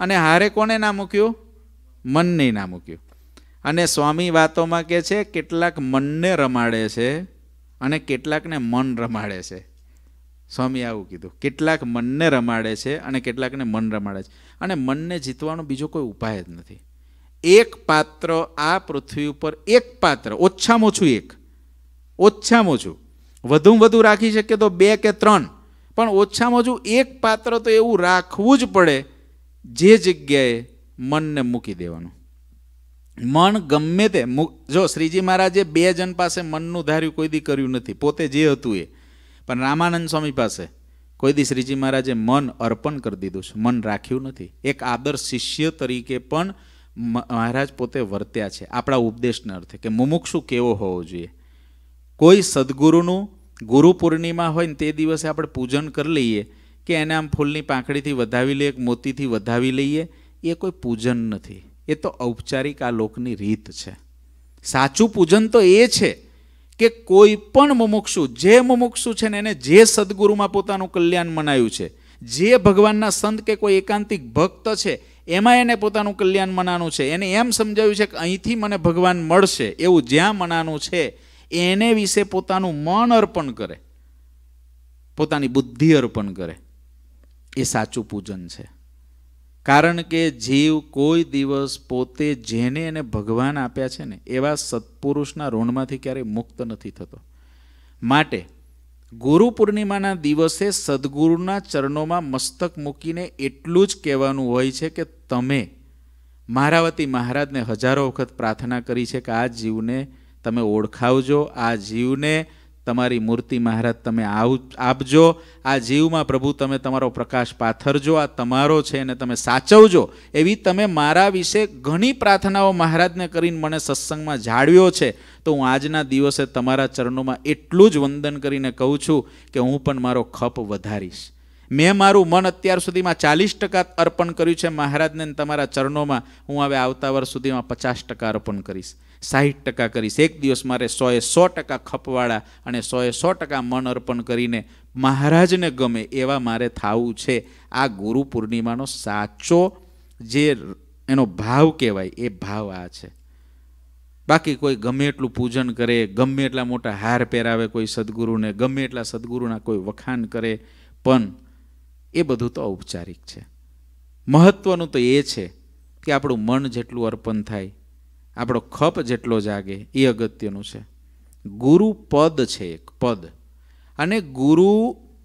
અને હારે કોને ના મૂક્યું મનને ના મૂક્યું અને સ્વામી વાતોમાં કે છે કેટલાક મનને રમાડે છે અને કેટલાકને મન રમાડે છે સ્વામી આવું કીધું કેટલાક મનને રમાડે છે અને કેટલાકને મન રમાડે છે અને મનને જીતવાનો બીજો કોઈ ઉપાય જ નથી એક પાત્ર આ પૃથ્વી ઉપર એક પાત્ર ઓછામાં ઓછું એક ઓછામાં ઓછું વધુમાં વધુ રાખી શકે તો બે કે ત્રણ પણ ઓછામાં ઓછું એક પાત્ર તો એવું રાખવું જ પડે જે જગ્યાએ મનને મૂકી દેવાનું મન ગમે તે જો શ્રીજી મહારાજે બે જણ પાસે મનનું ધાર્યું કોઈ દી કર્યું નથી પોતે જે હતું એ પણ રામાનંદ સ્વામી પાસે કોઈ દી શ્રીજી મહારાજે મન અર્પણ કરી દીધું છે મન રાખ્યું નથી એક આદર્શ શિષ્ય તરીકે પણ મહારાજ પોતે વર્ત્યા છે આપણા ઉપદેશના અર્થે કે મુમુક્ષુ કેવો હોવો જોઈએ કોઈ સદગુરુનું ગુરુ પૂર્ણિમા હોય ને તે દિવસે આપણે પૂજન કરી લઈએ કે એને આમ ફૂલની પાંખડીથી વધાવી લઈએ એક મોતીથી વધાવી લઈએ એ કોઈ પૂજન નથી એ તો ઔપચારિક આ લોકની રીત છે સાચું પૂજન તો એ છે કે કોઈ પણ મુમુક્ષુ જે મુમુક્ષુ છે ને એને જે સદગુરુમાં પોતાનું કલ્યાણ મનાયું છે જે ભગવાનના સંત કે કોઈ એકાંતિક ભક્ત છે એમાં એને પોતાનું કલ્યાણ મનાનું છે એને એમ સમજાવ્યું છે કે અહીંથી મને ભગવાન મળશે એવું જ્યાં મનાનું છે એને વિશે પોતાનું મન અર્પણ કરે પોતાની બુદ્ધિ અર્પણ કરે એ સાચું પૂજન છે કારણ કે જીવ કોઈ દિવસ પોતે જેને એને ભગવાન આપ્યા છે ને એવા સત્પુરુષના ઋણમાંથી ક્યારેય મુક્ત નથી થતો માટે ગુરુ પૂર્ણિમાના દિવસે સદગુરુના ચરણોમાં મસ્તક મૂકીને એટલું જ કહેવાનું હોય છે કે તમે મહારાવતી મહારાજને હજારો વખત પ્રાર્થના કરી છે કે આ જીવને તમે ઓળખાવજો આ જીવને તમારી મૂર્તિ મહારાજ તમે આવ આપજો આ જીવમાં પ્રભુ તમે તમારો પ્રકાશ પાથરજો આ તમારો છે અને તમે સાચવજો એવી તમે મારા વિશે ઘણી પ્રાર્થનાઓ મહારાજને કરીને મને સત્સંગમાં જાળવ્યો છે તો હું આજના દિવસે તમારા ચરણોમાં એટલું જ વંદન કરીને કહું છું કે હું પણ મારો ખપ વધારીશ મેં મારું મન અત્યાર સુધીમાં ચાલીસ ટકા અર્પણ કર્યું છે મહારાજને તમારા ચરણોમાં હું હવે આવતા વર્ષ સુધીમાં પચાસ ટકા અર્પણ કરીશ સાહીઠ ટકા કરીશ એક દિવસ મારે સોએ સો ટકા ખપવાળા અને સોએ સો ટકા મન અર્પણ કરીને મહારાજને ગમે એવા મારે થાવું છે આ ગુરુ પૂર્ણિમાનો સાચો જે એનો ભાવ કહેવાય એ ભાવ આ છે બાકી કોઈ ગમે એટલું પૂજન કરે ગમે એટલા મોટા હાર પહેરાવે કોઈ સદગુરુને ગમે એટલા સદગુરુના કોઈ વખાણ કરે પણ એ બધું તો ઔપચારિક છે મહત્ત્વનું તો એ છે કે આપણું મન જેટલું અર્પણ થાય આપણો ખપ જેટલો જાગે એ અગત્યનું છે ગુરુ પદ છે એક પદ અને ગુરુ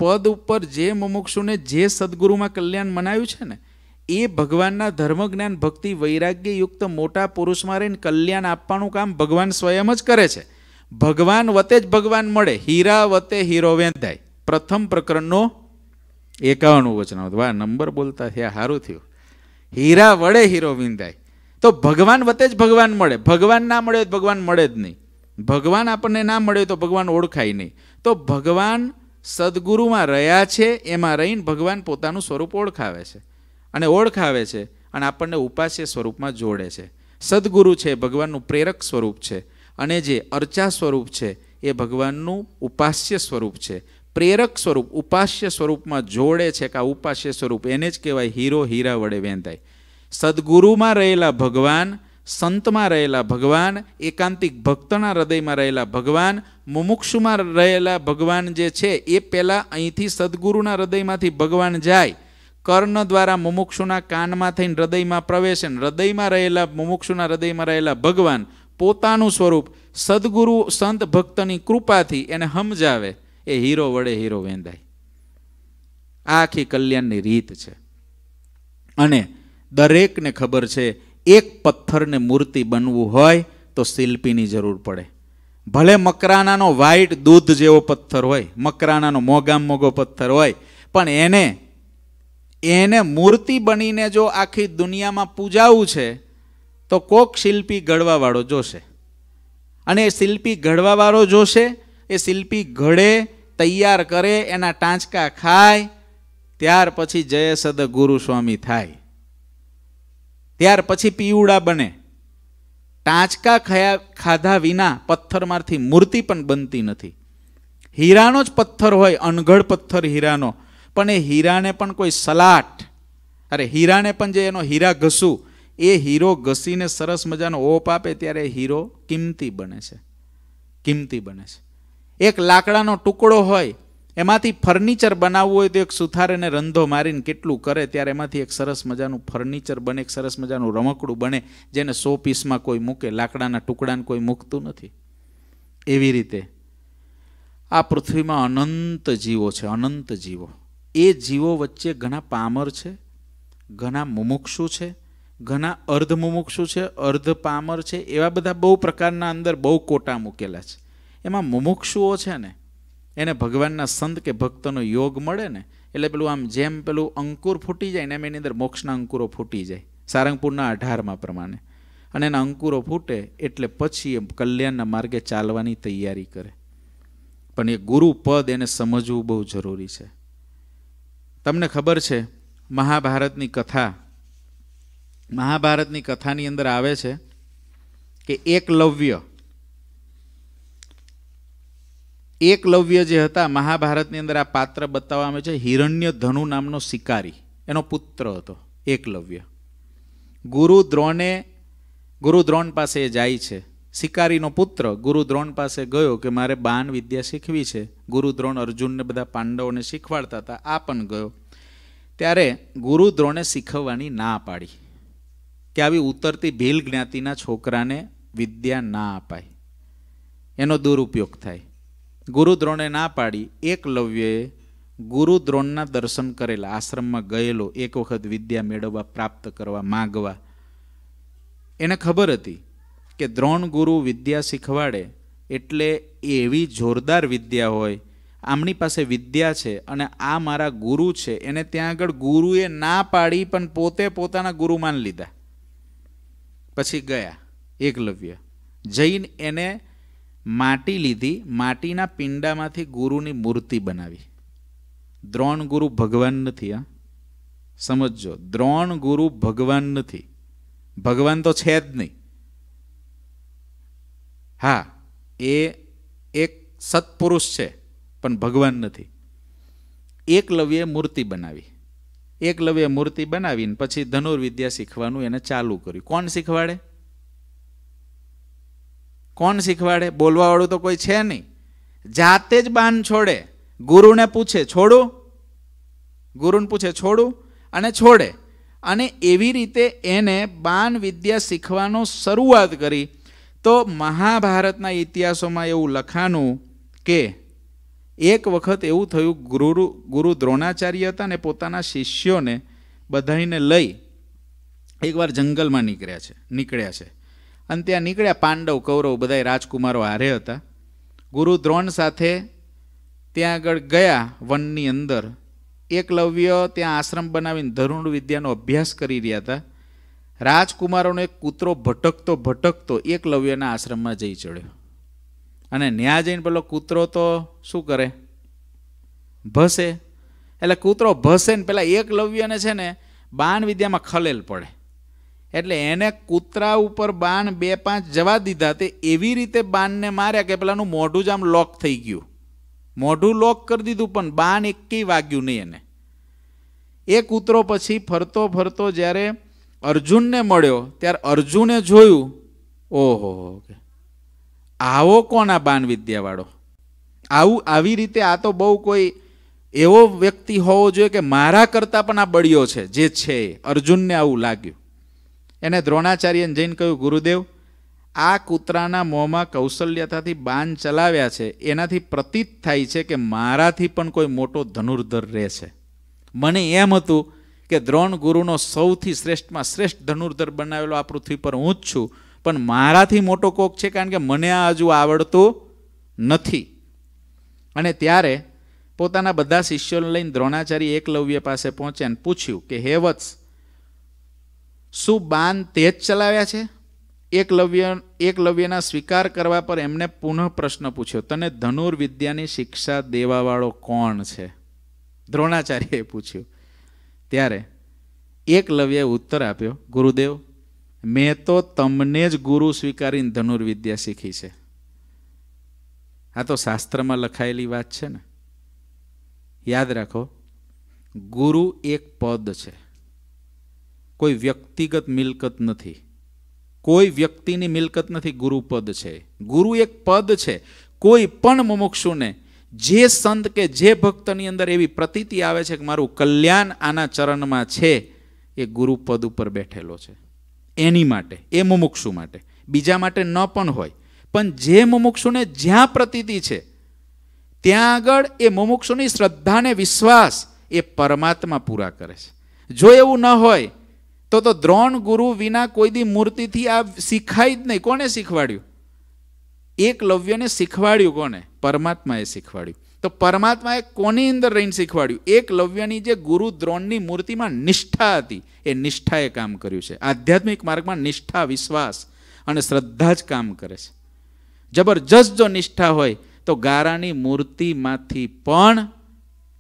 પદ ઉપર જે મુમુક્ષુને જે સદગુરુમાં કલ્યાણ મનાવ્યું છે ને એ ભગવાનના ધર્મ જ્ઞાન ભક્તિ વૈરાગ્યયુક્ત મોટા પુરુષમાં રહીને કલ્યાણ આપવાનું કામ ભગવાન સ્વયં જ કરે છે ભગવાન વતે જ ભગવાન મળે હીરા વતે હીરો વેંધાય પ્રથમ પ્રકરણનો એકાવનવું વચનાવત વાહ નંબર બોલતા થયા સારું થયું હીરા વડે હીરો વિંધાય તો ભગવાન વતે જ ભગવાન મળે ભગવાન ના મળે તો ભગવાન મળે જ નહીં ભગવાન આપણને ના મળે તો ભગવાન ઓળખાય નહીં તો ભગવાન સદગુરુમાં રહ્યા છે એમાં રહીને ભગવાન પોતાનું સ્વરૂપ ઓળખાવે છે અને ઓળખાવે છે અને આપણને ઉપાસ્ય સ્વરૂપમાં જોડે છે સદગુરુ છે ભગવાનનું પ્રેરક સ્વરૂપ છે અને જે અર્ચા સ્વરૂપ છે એ ભગવાનનું ઉપાસ્ય સ્વરૂપ છે પ્રેરક સ્વરૂપ ઉપાસ્ય સ્વરૂપમાં જોડે છે કે આ ઉપાસ્ય સ્વરૂપ એને જ કહેવાય હીરો હીરા વડે વેંધાય સદગુરુમાં રહેલા ભગવાન સંતમાં રહેલા ભગવાન એકાંતિક ભક્તના હૃદયમાં રહેલા ભગવાન મુમુક્ષુમાં રહેલા ભગવાન જે છે એ પહેલાં અહીંથી સદગુરુના હૃદયમાંથી ભગવાન જાય કર્ણ દ્વારા મુમુક્ષુના કાનમાં થઈને હૃદયમાં પ્રવેશે હૃદયમાં રહેલા મુમુક્ષુના હૃદયમાં રહેલા ભગવાન પોતાનું સ્વરૂપ સદગુરુ સંત ભક્તની કૃપાથી એને સમજાવે એ હીરો વડે હીરો વેંદાય આ આખી કલ્યાણની રીત છે અને દરેકને ખબર છે એક પથ્થરને મૂર્તિ બનવું હોય તો શિલ્પીની જરૂર પડે ભલે મકરાનાનો વ્હાઈટ દૂધ જેવો પથ્થર હોય મકરાનાનો મોગામ મોગો પથ્થર હોય પણ એને એને મૂર્તિ બનીને જો આખી દુનિયામાં પૂજાવું છે તો કોક શિલ્પી ઘડવાવાળો જોશે અને એ શિલ્પી ઘડવાવાળો જોશે એ શિલ્પી ઘડે તૈયાર કરે એના ટાંચકા ખાય ત્યાર પછી જયસદ ગુરુ સ્વામી થાય ત્યાર પછી પીવડા બને ટાંચકા ખયા ખાધા વિના પથ્થરમાંથી મૂર્તિ પણ બનતી નથી હીરાનો જ પથ્થર હોય અનઘડ પથ્થર હીરાનો પણ એ હીરાને પણ કોઈ સલાટ અરે હીરાને પણ જે એનો હીરા ઘસું એ હીરો ઘસીને સરસ મજાનો ઓપ આપે ત્યારે હીરો કિંમતી બને છે કિંમતી બને છે એક લાકડાનો ટુકડો હોય એમાંથી ફર્નિચર બનાવવું હોય તો એક સુથારેને રંધો મારીને કેટલું કરે ત્યારે એમાંથી એક સરસ મજાનું ફર્નિચર બને એક સરસ મજાનું રમકડું બને જેને સો પીસમાં કોઈ મૂકે લાકડાના ટુકડાને કોઈ મૂકતું નથી એવી રીતે આ પૃથ્વીમાં અનંત જીવો છે અનંત જીવો એ જીવો વચ્ચે ઘણા પામર છે ઘણા મુમુક્ષુ છે ઘણા અર્ધ મુમુક્ષુ છે અર્ધ પામર છે એવા બધા બહુ પ્રકારના અંદર બહુ કોટા મૂકેલા છે એમાં મુમુક્ષુઓ છે ને એને ભગવાનના સંત કે ભક્તનો યોગ મળે ને એટલે પેલું આમ જેમ પેલું અંકુર ફૂટી જાય ને એમ એની અંદર મોક્ષના અંકુરો ફૂટી જાય સારંગપુરના અઢારમાં પ્રમાણે અને એના અંકુરો ફૂટે એટલે પછી એ કલ્યાણના માર્ગે ચાલવાની તૈયારી કરે પણ એ ગુરુ પદ એને સમજવું બહુ જરૂરી છે તમને ખબર છે મહાભારતની કથા મહાભારતની કથાની અંદર આવે છે કે એકલવ્ય એકલવ્ય જે હતા મહાભારતની અંદર આ પાત્ર બતાવવા બતાવવામાં છે હિરણ્ય ધનુ નામનો શિકારી એનો પુત્ર હતો એકલવ્ય ગુરુ દ્રોણે ગુરુ દ્રોણ પાસે એ જાય છે શિકારીનો પુત્ર ગુરુ દ્રોણ પાસે ગયો કે મારે બાન વિદ્યા શીખવી છે ગુરુ દ્રોણ અર્જુનને બધા પાંડવોને શીખવાડતા હતા આ પણ ગયો ત્યારે ગુરુ દ્રોણે શીખવવાની ના પાડી કે આવી ઉતરતી ભીલ જ્ઞાતિના છોકરાને વિદ્યા ના અપાય એનો દુરુપયોગ થાય ગુરુદ્રોણે ના પાડી એકલવ્યએ ગુરુદ્રોણના દર્શન કરેલા આશ્રમમાં ગયેલો એક વખત વિદ્યા મેળવવા પ્રાપ્ત કરવા માગવા એને ખબર હતી કે દ્રોણ ગુરુ વિદ્યા શીખવાડે એટલે એવી જોરદાર વિદ્યા હોય આમની પાસે વિદ્યા છે અને આ મારા ગુરુ છે એને ત્યાં આગળ ગુરુએ ના પાડી પણ પોતે પોતાના ગુરુ માન લીધા પછી ગયા એકલવ્ય જઈને એને માટી લીધી માટીના પિંડામાંથી ગુરુની મૂર્તિ બનાવી દ્રોણ ગુરુ ભગવાન નથી હા સમજો દ્રોણ ગુરુ ભગવાન નથી ભગવાન તો છે જ નહીં હા એ એક સત્પુરુષ છે પણ ભગવાન નથી એકલવ્ય મૂર્તિ બનાવી એકલવ્ય મૂર્તિ બનાવીને પછી ધનુર્વિદ્યા શીખવાનું એને ચાલુ કર્યું કોણ શીખવાડે કોણ શીખવાડે બોલવાવાળું તો કોઈ છે નહીં જાતે જ બાન છોડે ગુરુને પૂછે છોડું ગુરુને પૂછે છોડું અને છોડે અને એવી રીતે એને બાન વિદ્યા શીખવાનો શરૂઆત કરી તો મહાભારતના ઇતિહાસોમાં એવું લખાનું કે એક વખત એવું થયું ગુરુ ગુરુ દ્રોણાચાર્ય હતા ને પોતાના શિષ્યોને બધાને લઈ એકવાર જંગલમાં નીકળ્યા છે નીકળ્યા છે અને ત્યાં નીકળ્યા પાંડવ કૌરવ બધાય રાજકુમારો હારે હતા ગુરુ દ્રોણ સાથે ત્યાં આગળ ગયા વનની અંદર એકલવ્ય ત્યાં આશ્રમ બનાવીને ધરુણ વિદ્યાનો અભ્યાસ કરી રહ્યા હતા રાજકુમારોનો એક કૂતરો ભટકતો ભટકતો એકલવ્યના આશ્રમમાં જઈ ચડ્યો અને ન્યા જઈને પેલો કૂતરો તો શું કરે ભસે એટલે કૂતરો ભસે ને પેલા એકલવ્યને છે ને બાણ વિદ્યામાં ખલેલ પડે એટલે એને કૂતરા ઉપર બાણ બે પાંચ જવા દીધા તે એવી રીતે બાણને માર્યા કે પેલાનું મોઢું જ આમ લોક થઈ ગયું મોઢું લોક કરી દીધું પણ બાણ એકેય વાગ્યું નહીં એને એ કૂતરો પછી ફરતો ફરતો જ્યારે અર્જુનને મળ્યો ત્યારે અર્જુને જોયું ઓહો આવો કોણ આ બાણ વિદ્યાવાળો આવું આવી રીતે આ તો બહુ કોઈ એવો વ્યક્તિ હોવો જોઈએ કે મારા કરતાં પણ આ બળ્યો છે જે છે અર્જુનને આવું લાગ્યું એને દ્રોણાચાર્યને જઈને કહ્યું ગુરુદેવ આ કૂતરાના મોંમાં કૌશલ્યતાથી બાન ચલાવ્યા છે એનાથી પ્રતીત થાય છે કે મારાથી પણ કોઈ મોટો ધનુર્ધર રહે છે મને એમ હતું કે દ્રોણ ગુરુનો સૌથી શ્રેષ્ઠમાં શ્રેષ્ઠ ધનુર્ધર બનાવેલો આ પૃથ્વી પર હું જ છું પણ મારાથી મોટો કોક છે કારણ કે મને આ હજુ આવડતું નથી અને ત્યારે પોતાના બધા શિષ્યોને લઈને દ્રોણાચાર્ય એકલવ્ય પાસે પહોંચ્યા અને પૂછ્યું કે હે વત્સ શું બાન તે જ ચલાવ્યા છે એકલવ્ય એકલવ્યના સ્વીકાર કરવા પર એમને પુનઃ પ્રશ્ન પૂછ્યો તને ધનુર્વિદ્યાની શિક્ષા દેવાવાળો કોણ છે દ્રોણાચાર્યએ પૂછ્યું ત્યારે એકલવ્યએ ઉત્તર આપ્યો ગુરુદેવ મેં તો તમને જ ગુરુ સ્વીકારીને ધનુર્વિદ્યા શીખી છે આ તો શાસ્ત્રમાં લખાયેલી વાત છે ને યાદ રાખો ગુરુ એક પદ છે કોઈ વ્યક્તિગત મિલકત નથી કોઈ વ્યક્તિની મિલકત નથી ગુરુપદ છે ગુરુ એક પદ છે કોઈ પણ મુમુક્ષુને જે સંત કે જે ભક્તની અંદર એવી પ્રતીતિ આવે છે કે મારું કલ્યાણ આના ચરણમાં છે એ ગુરુપદ ઉપર બેઠેલો છે એની માટે એ મુમુક્ષુ માટે બીજા માટે ન પણ હોય પણ જે મુમુક્ષુને જ્યાં પ્રતીતિ છે ત્યાં આગળ એ મુમુક્ષુની શ્રદ્ધાને વિશ્વાસ એ પરમાત્મા પૂરા કરે છે જો એવું ન હોય તો તો દ્રોણ ગુરુ વિના કોઈ દી મૂર્તિથી આ શીખાય જ નહીં કોણે શીખવાડ્યું એકલવ્યને શીખવાડ્યું કોને પરમાત્માએ શીખવાડ્યું તો પરમાત્માએ કોની અંદર રહીને શીખવાડ્યું એકલવ્યની જે ગુરુ દ્રોણની મૂર્તિમાં નિષ્ઠા હતી એ નિષ્ઠાએ કામ કર્યું છે આધ્યાત્મિક માર્ગમાં નિષ્ઠા વિશ્વાસ અને શ્રદ્ધા જ કામ કરે છે જબરજસ્ત જો નિષ્ઠા હોય તો ગારાની મૂર્તિમાંથી પણ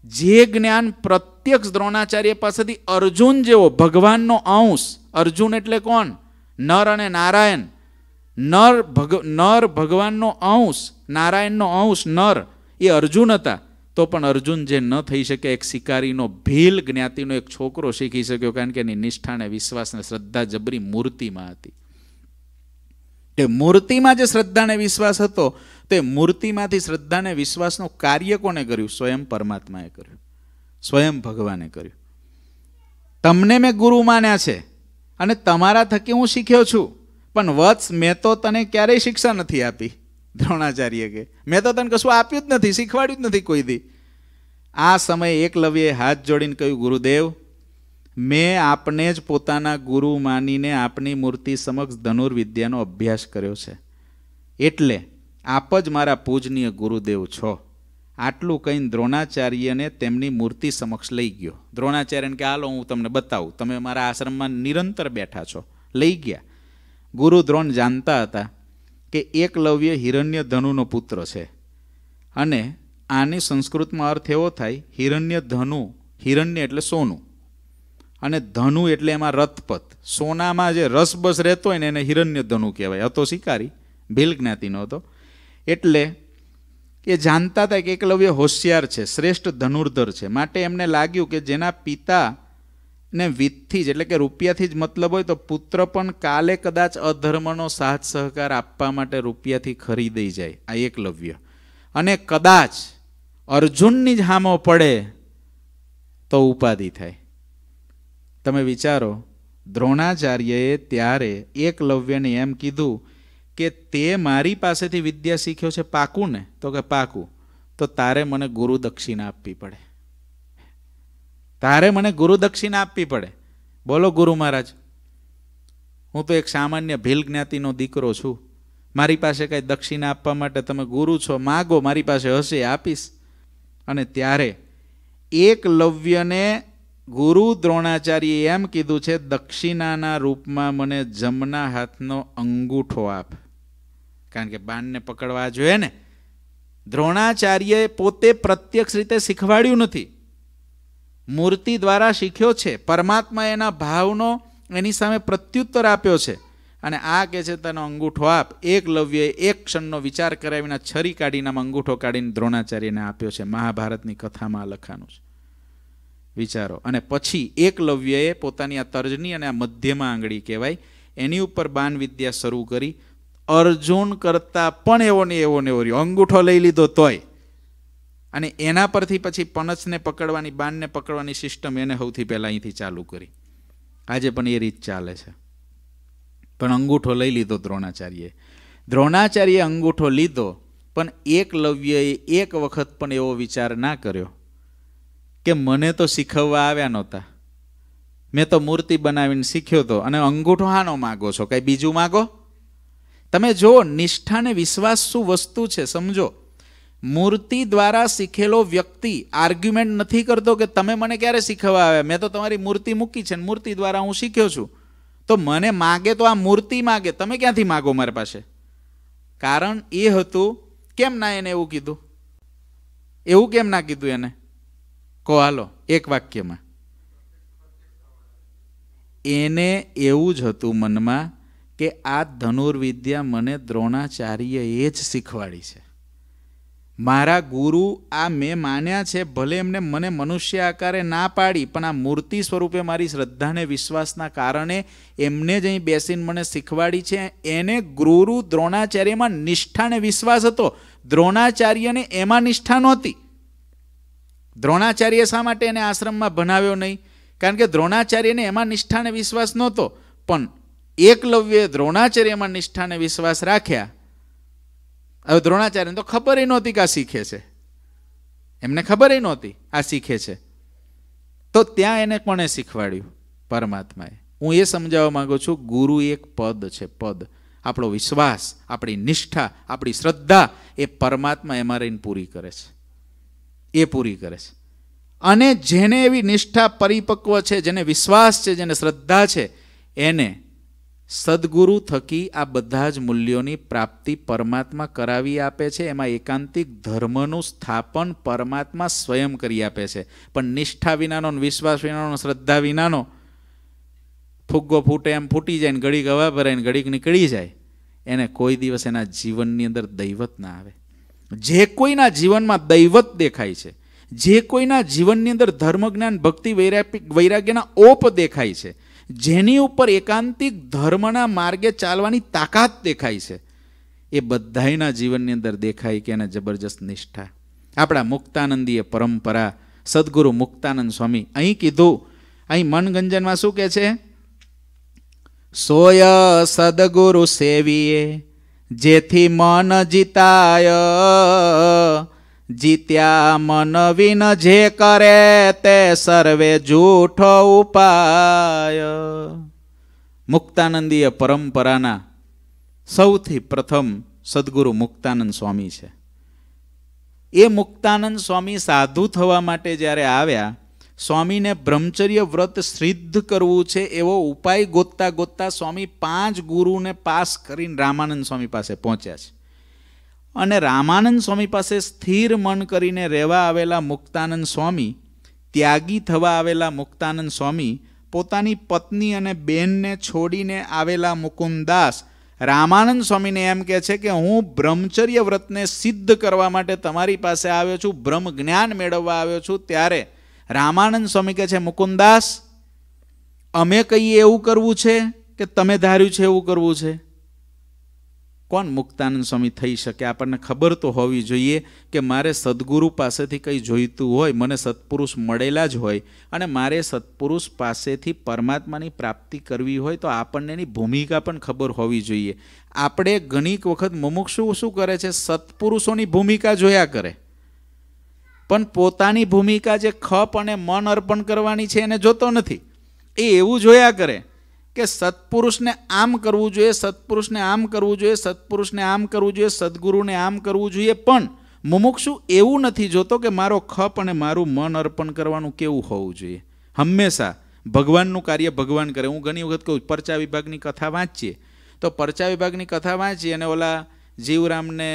જે જ્ઞાન પ્રત્યક્ષ દ્રોણાચાર્ય પાસેથી અર્જુન જેવો ભગવાનનો અંશ અર્જુન એટલે કોણ નર અને નારાયણ નર ભગ નર ભગવાનનો અંશ નારાયણનો અંશ નર એ અર્જુન હતા તો પણ અર્જુન જે ન થઈ શકે એક શિકારીનો ભીલ જ્ઞાતિનો એક છોકરો શીખી શક્યો કારણ કે એની નિષ્ઠા અને વિશ્વાસને શ્રદ્ધા જબરી મૂર્તિમાં હતી તે મૂર્તિમાં જે શ્રદ્ધાને વિશ્વાસ હતો તે મૂર્તિમાંથી શ્રદ્ધાને વિશ્વાસનું કાર્ય કોને કર્યું સ્વયં પરમાત્માએ કર્યું સ્વયં ભગવાને કર્યું તમને મેં ગુરુ માન્યા છે અને તમારા થકી હું શીખ્યો છું પણ વત્સ મેં તો તને ક્યારેય શિક્ષા નથી આપી દ્રોણાચાર્ય કે મેં તો તને કશું આપ્યું જ નથી શીખવાડ્યું જ નથી કોઈ દી આ સમયે એકલવ્યએ હાથ જોડીને કહ્યું ગુરુદેવ મેં આપને જ પોતાના ગુરુ માનીને આપની મૂર્તિ સમક્ષ ધનુર્વિદ્યાનો અભ્યાસ કર્યો છે એટલે આપ જ મારા પૂજનીય ગુરુદેવ છો આટલું કહીને દ્રોણાચાર્યને તેમની મૂર્તિ સમક્ષ લઈ ગયો દ્રોણાચાર્યને કે હાલો હું તમને બતાવું તમે મારા આશ્રમમાં નિરંતર બેઠા છો લઈ ગયા ગુરુ દ્રોણ જાણતા હતા કે એકલવ્ય હિરણ્ય ધનુનો પુત્ર છે અને આની સંસ્કૃતમાં અર્થ એવો થાય હિરણ્ય ધનુ હિરણ્ય એટલે સોનું અને ધનુ એટલે એમાં રથપથ સોનામાં જે રસબસ રહેતો હોય ને એને હિરણ્ય ધનુ કહેવાય હતો શિકારી ભીલ જ્ઞાતિનો હતો એટલે એ જાણતા હતા કે એકલવ્ય હોશિયાર છે શ્રેષ્ઠ ધનુર્ધર છે માટે એમને લાગ્યું કે જેના પિતા ને વિતથી જ એટલે કે રૂપિયાથી જ મતલબ હોય તો પુત્ર પણ કાલે કદાચ અધર્મનો સાથ સહકાર આપવા માટે રૂપિયાથી ખરીદી જાય આ એકલવ્ય અને કદાચ અર્જુનની જ હામો પડે તો ઉપાધિ થાય તમે વિચારો દ્રોણાચાર્યએ ત્યારે એકલવ્યને એમ કીધું કે તે મારી પાસેથી વિદ્યા શીખ્યો છે પાકું ને તો કે પાકું તો તારે મને ગુરુ દક્ષિણા આપવી પડે તારે મને ગુરુ દક્ષિણા આપવી પડે બોલો ગુરુ મહારાજ હું તો એક સામાન્ય ભીલ જ્ઞાતિનો દીકરો છું મારી પાસે કંઈ દક્ષિણા આપવા માટે તમે ગુરુ છો માગો મારી પાસે હશે આપીશ અને ત્યારે એકલવ્યને ગુરુ દ્રોણાચાર્યએ એમ કીધું છે દક્ષિણાના રૂપમાં મને જમના હાથનો અંગૂઠો આપ કારણ કે બાણને પકડવા જોઈએ ને દ્રોણાચાર્યએ પોતે પ્રત્યક્ષ રીતે શીખવાડ્યું નથી મૂર્તિ દ્વારા શીખ્યો છે પરમાત્મા એના ભાવનો એની સામે પ્રત્યુત્તર આપ્યો છે અને આ કહે છે તેનો અંગૂઠો આપ એક લવ્યએ એક ક્ષણનો વિચાર કર્યા વિના છરી કાઢીને અંગૂઠો કાઢીને દ્રોણાચાર્યને આપ્યો છે મહાભારતની કથામાં લખાનું છે વિચારો અને પછી એકલવ્યએ પોતાની આ તર્જની અને આ મધ્યમાં આંગળી કહેવાય એની ઉપર બાન વિદ્યા શરૂ કરી અર્જુન કરતા પણ એવો ને એવો ને એવો રહ્યો અંગૂઠો લઈ લીધો તોય અને એના પરથી પછી પનસને પકડવાની બાનને પકડવાની સિસ્ટમ એને સૌથી પહેલાં અહીંથી ચાલુ કરી આજે પણ એ રીત ચાલે છે પણ અંગૂઠો લઈ લીધો દ્રોણાચાર્યએ દ્રોણાચાર્યએ અંગૂઠો લીધો પણ એકલવ્યએ એક વખત પણ એવો વિચાર ના કર્યો કે મને તો શીખવવા આવ્યા નહોતા મેં તો મૂર્તિ બનાવીને શીખ્યો હતો અને અંગૂઠો હાનો માગો છો કાંઈ બીજું માગો તમે જો નિષ્ઠા ને વિશ્વાસ શું વસ્તુ છે સમજો મૂર્તિ દ્વારા શીખેલો વ્યક્તિ આર્ગ્યુમેન્ટ નથી કરતો કે તમે મને ક્યારે શીખવા આવ્યા મેં તો તમારી મૂર્તિ મૂકી છે ને મૂર્તિ દ્વારા હું શીખ્યો છું તો મને માગે તો આ મૂર્તિ માગે તમે ક્યાંથી માગો મારી પાસે કારણ એ હતું કેમ ના એને એવું કીધું એવું કેમ ના કીધું એને કહો હાલો એક વાક્યમાં એને એવું જ હતું મનમાં કે આ ધનુર્વિદ્યા મને દ્રોણાચાર્યએ જ શીખવાડી છે મારા ગુરુ આ મેં માન્યા છે ભલે એમને મને મનુષ્ય આકારે ના પાડી પણ આ મૂર્તિ સ્વરૂપે મારી શ્રદ્ધાને વિશ્વાસના કારણે એમને જ અહીં બેસીને મને શીખવાડી છે એને ગુરુ દ્રોણાચાર્યમાં નિષ્ઠાને વિશ્વાસ હતો દ્રોણાચાર્યને એમાં નિષ્ઠા નહોતી દ્રોણાચાર્ય શા માટે એને આશ્રમમાં ભણાવ્યો નહીં કારણ કે દ્રોણાચાર્યને એમાં નિષ્ઠાને વિશ્વાસ નહોતો પણ એકલવ્ય દ્રોણાચાર્યમાં નિષ્ઠાને વિશ્વાસ રાખ્યા હવે દ્રોણાચાર્યને તો ખબર નહોતી કે આ શીખે છે એમને ખબર નહોતી આ શીખે છે તો ત્યાં એને કોણે શીખવાડ્યું પરમાત્માએ હું એ સમજાવવા માંગુ છું ગુરુ એક પદ છે પદ આપણો વિશ્વાસ આપણી નિષ્ઠા આપણી શ્રદ્ધા એ પરમાત્મા એમાં રહીને પૂરી કરે છે એ પૂરી કરે છે અને જેને એવી નિષ્ઠા પરિપક્વ છે જેને વિશ્વાસ છે જેને શ્રદ્ધા છે એને સદગુરુ થકી આ બધા જ મૂલ્યોની પ્રાપ્તિ પરમાત્મા કરાવી આપે છે એમાં એકાંતિક ધર્મનું સ્થાપન પરમાત્મા સ્વયં કરી આપે છે પણ નિષ્ઠા વિનાનો વિશ્વાસ વિનાનો શ્રદ્ધા વિનાનો ફુગ્ગો ફૂટે એમ ફૂટી જાય ને ઘડીક હવા ભરાય ને ઘડીક નીકળી જાય એને કોઈ દિવસ એના જીવનની અંદર દૈવત ના આવે જે કોઈના જીવનમાં દૈવત દેખાય છે જે કોઈના જીવનની અંદર ધર્મ જ્ઞાન ભક્તિ વૈરાગ્યના ઓપ દેખાય છે જેની ઉપર એકાંતિક ધર્મના માર્ગે ચાલવાની તાકાત દેખાય છે એ બધાયના જીવનની અંદર દેખાય કે એને જબરજસ્ત નિષ્ઠા આપણા મુક્તાનંદીય પરંપરા સદગુરુ મુક્તાનંદ સ્વામી અહીં કીધું અહીં મનગંજનમાં શું કે છે સોય સદગુરુ સેવીએ જેથી મન જીતાય જીત્યા મનવીન જે કરે તે સર્વે જૂઠો ઉપાય મુક્તાનંદીય પરંપરાના સૌથી પ્રથમ સદગુરુ મુક્તાનંદ સ્વામી છે એ મુક્તાનંદ સ્વામી સાધુ થવા માટે જ્યારે આવ્યા સ્વામીને બ્રહ્મચર્ય વ્રત સિદ્ધ કરવું છે એવો ઉપાય ગોતતા ગોતતા સ્વામી પાંચ ગુરુને પાસ કરીને રામાનંદ સ્વામી પાસે પહોંચ્યા છે અને રામાનંદ સ્વામી પાસે સ્થિર મન કરીને રહેવા આવેલા મુક્તાનંદ સ્વામી ત્યાગી થવા આવેલા મુક્તાનંદ સ્વામી પોતાની પત્ની અને બેનને છોડીને આવેલા મુકુંદાસ રામાનંદ સ્વામીને એમ કહે છે કે હું બ્રહ્મચર્ય વ્રતને સિદ્ધ કરવા માટે તમારી પાસે આવ્યો છું બ્રહ્મ જ્ઞાન મેળવવા આવ્યો છું ત્યારે રામાનંદ સ્વામી કહે છે મુકુંદાસ અમે કહીએ એવું કરવું છે કે તમે ધાર્યું છે એવું કરવું છે કોણ મુક્તાનંદ સ્વામી થઈ શકે આપણને ખબર તો હોવી જોઈએ કે મારે સદગુરુ પાસેથી કંઈ જોઈતું હોય મને સત્પુરુષ મળેલા જ હોય અને મારે સત્પુરુષ પાસેથી પરમાત્માની પ્રાપ્તિ કરવી હોય તો આપણને એની ભૂમિકા પણ ખબર હોવી જોઈએ આપણે ઘણીક વખત મુમુક્ષુ શું કરે છે સત્પુરુષોની ભૂમિકા જોયા કરે પણ પોતાની ભૂમિકા જે ખપ અને મન અર્પણ કરવાની છે એને જોતો નથી એ એવું જોયા કરે કે સત્પુરુષને આમ કરવું જોઈએ સત્પુરુષને આમ કરવું જોઈએ સત્પુરુષને આમ કરવું જોઈએ સદગુરુને આમ કરવું જોઈએ પણ મુમુક્ષુ એવું નથી જોતો કે મારો ખપ અને મારું મન અર્પણ કરવાનું કેવું હોવું જોઈએ હંમેશા ભગવાનનું કાર્ય ભગવાન કરે હું ઘણી વખત કહું પરચા વિભાગની કથા વાંચીએ તો પરચા વિભાગની કથા વાંચી અને ઓલા જીવરામને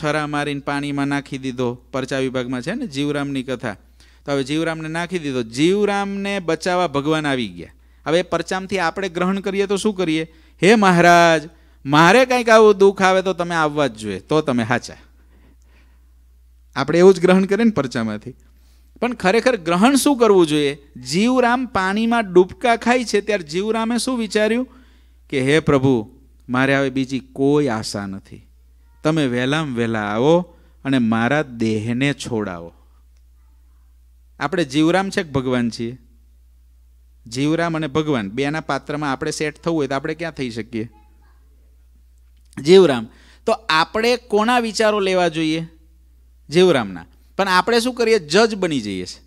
છરા મારીને પાણીમાં નાખી દીધો પરચા વિભાગમાં છે ને જીવરામની કથા તો હવે જીવરામને નાખી દીધો જીવરામને બચાવવા ભગવાન આવી ગયા હવે પરચામથી આપણે ગ્રહણ કરીએ તો શું કરીએ હે મહારાજ મારે કંઈક આવું દુઃખ આવે તો તમે આવવા જ જોઈએ તો તમે હાચા આપણે એવું જ ગ્રહણ કરીએ ને પરચામાંથી પણ ખરેખર ગ્રહણ શું કરવું જોઈએ જીવરામ પાણીમાં ડૂબકા ખાય છે ત્યારે જીવરામે શું વિચાર્યું કે હે પ્રભુ મારે હવે બીજી કોઈ આશા નથી તમે વહેલામાં વહેલા આવો અને મારા દેહને છોડાવો આપણે જીવરામ છે કે ભગવાન છીએ જીવરામ અને ભગવાન બેના પાત્રમાં આપણે સેટ થવું હોય તો આપણે ક્યાં થઈ શકીએ જીવરામ તો આપણે કોના વિચારો લેવા જોઈએ જીવરામના પણ આપણે શું કરીએ જજ બની જઈએ છીએ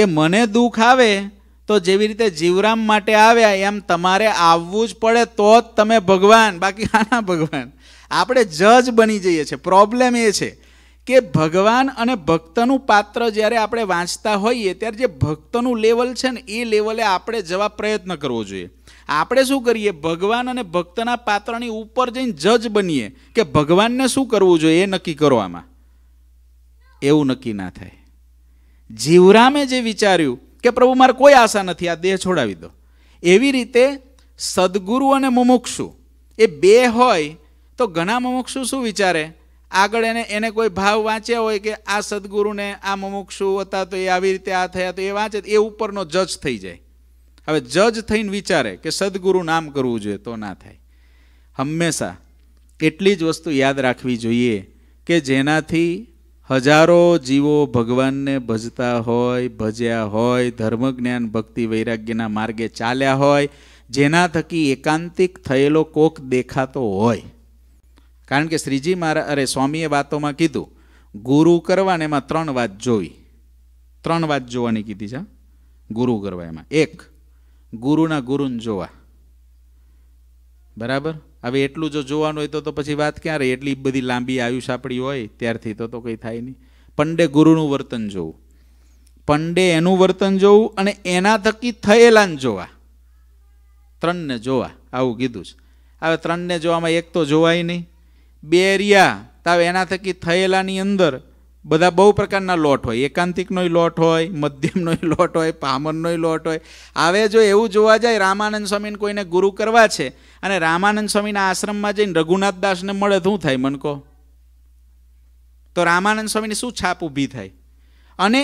કે મને દુઃખ આવે તો જેવી રીતે જીવરામ માટે આવ્યા એમ તમારે આવવું જ પડે તો જ તમે ભગવાન બાકી આના ભગવાન આપણે જજ બની જઈએ છીએ પ્રોબ્લેમ એ છે કે ભગવાન અને ભક્તનું પાત્ર જ્યારે આપણે વાંચતા હોઈએ ત્યારે જે ભક્તનું લેવલ છે ને એ લેવલે આપણે જવા પ્રયત્ન કરવો જોઈએ આપણે શું કરીએ ભગવાન અને ભક્તના પાત્રની ઉપર જઈને જજ બનીએ કે ભગવાનને શું કરવું જોઈએ એ નક્કી કરો આમાં એવું નક્કી ના થાય જીવરામે જે વિચાર્યું કે પ્રભુ મારે કોઈ આશા નથી આ દેહ છોડાવી દો એવી રીતે સદગુરુ અને મુમુક્ષુ એ બે હોય તો ઘણા મુમુક્ષુ શું વિચારે આગળ એને એને કોઈ ભાવ વાંચ્યા હોય કે આ સદગુરુને આ મુમુક્ષુ હતા તો એ આવી રીતે આ થયા તો એ વાંચે એ ઉપરનો જજ થઈ જાય હવે જજ થઈને વિચારે કે સદગુરુ નામ કરવું જોઈએ તો ના થાય હંમેશા એટલી જ વસ્તુ યાદ રાખવી જોઈએ કે જેનાથી હજારો જીવો ભગવાનને ભજતા હોય ભજ્યા હોય ધર્મ જ્ઞાન ભક્તિ વૈરાગ્યના માર્ગે ચાલ્યા હોય જેના થકી એકાંતિક થયેલો કોક દેખાતો હોય કારણ કે શ્રીજી મહારાજ અરે સ્વામીએ વાતોમાં કીધું ગુરુ કરવા ને એમાં ત્રણ વાત જોવી ત્રણ વાત જોવાની કીધી છે ગુરુ કરવા એમાં એક ગુરુના ગુરુને જોવા બરાબર હવે એટલું જો જોવાનું હોય તો પછી વાત ક્યાં રહે એટલી બધી લાંબી આયુષ આપણી હોય ત્યારથી તો તો કંઈ થાય નહીં પંડે ગુરુનું વર્તન જોવું પંડે એનું વર્તન જોવું અને એના થકી થયેલાને જોવા ત્રણને જોવા આવું કીધું છે હવે ત્રણને જોવામાં એક તો જોવાય નહીં બે બેરિયા તાવ એના થકી થયેલાની અંદર બધા બહુ પ્રકારના લોટ હોય એકાંતિકનોય લોટ હોય મધ્યમનોય [laughs] લોટ હોય પામરનોય લોટ હોય હવે જો એવું જોવા જાય રામાનંદ સ્વામીને કોઈને ગુરુ કરવા છે અને રામાનંદ સ્વામીના આશ્રમમાં જઈને રઘુનાથ દાસને મળે શું થાય મનકો તો રામાનંદ સ્વામીની શું છાપ ઊભી થાય અને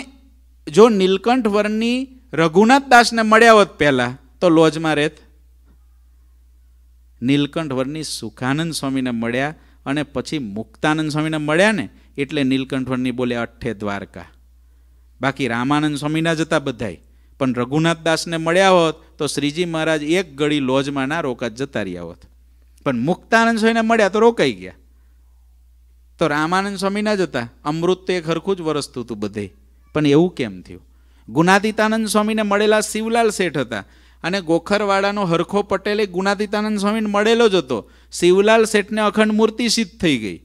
જો નીલકંઠ વર્ણની રઘુનાથ દાસને મળ્યા હોત પહેલાં તો લોજમાં રહેત નીલકંઠ વર્ણની સુખાનંદ સ્વામીને મળ્યા અને પછી મુક્તાનંદ સ્વામીને મળ્યા ને એટલે નીલકંઠવર્ણી બોલ્યા અઠ્ઠે દ્વારકા બાકી રામાનંદ સ્વામીના જ હતા બધાય પણ રઘુનાથ દાસને મળ્યા હોત તો શ્રીજી મહારાજ એક ગળી લોજમાં ના રોકાત જતા રહ્યા હોત પણ મુક્તાનંદ સ્વામીને મળ્યા તો રોકાઈ ગયા તો રામાનંદ સ્વામીના જ હતા અમૃત તો એક હરખું જ વરસતું હતું બધે પણ એવું કેમ થયું ગુનાદિતાનંદ સ્વામીને મળેલા શિવલાલ શેઠ હતા અને ગોખરવાડાનો હરખો પટેલ એ ગુણાતીતાનંદ સ્વામીને મળેલો જ હતો શિવલાલ શેઠને અખંડ મૂર્તિ સિદ્ધ થઈ ગઈ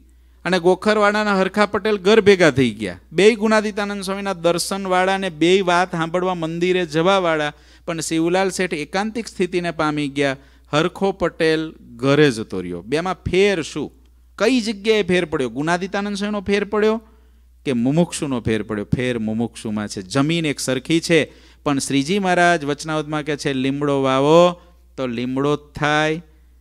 અને ગોખરવાડાના હરખા પટેલ ઘર ભેગા થઈ ગયા બેય ગુણાતીતાનંદ સ્વામીના દર્શનવાળાને બેય વાત સાંભળવા મંદિરે જવાવાળા પણ શિવલાલ શેઠ એકાંતિક સ્થિતિને પામી ગયા હરખો પટેલ ઘરે જતો રહ્યો બેમાં ફેર શું કઈ જગ્યાએ ફેર પડ્યો ગુણાદિતાનંદ સ્વામીનો ફેર પડ્યો કે મુમુક્ષુનો ફેર પડ્યો ફેર મુમુક્ષુમાં છે જમીન એક સરખી છે પણ શ્રીજી મહારાજ વચનાવતમાં કહે છે લીમડો વાવો તો લીમડો જ થાય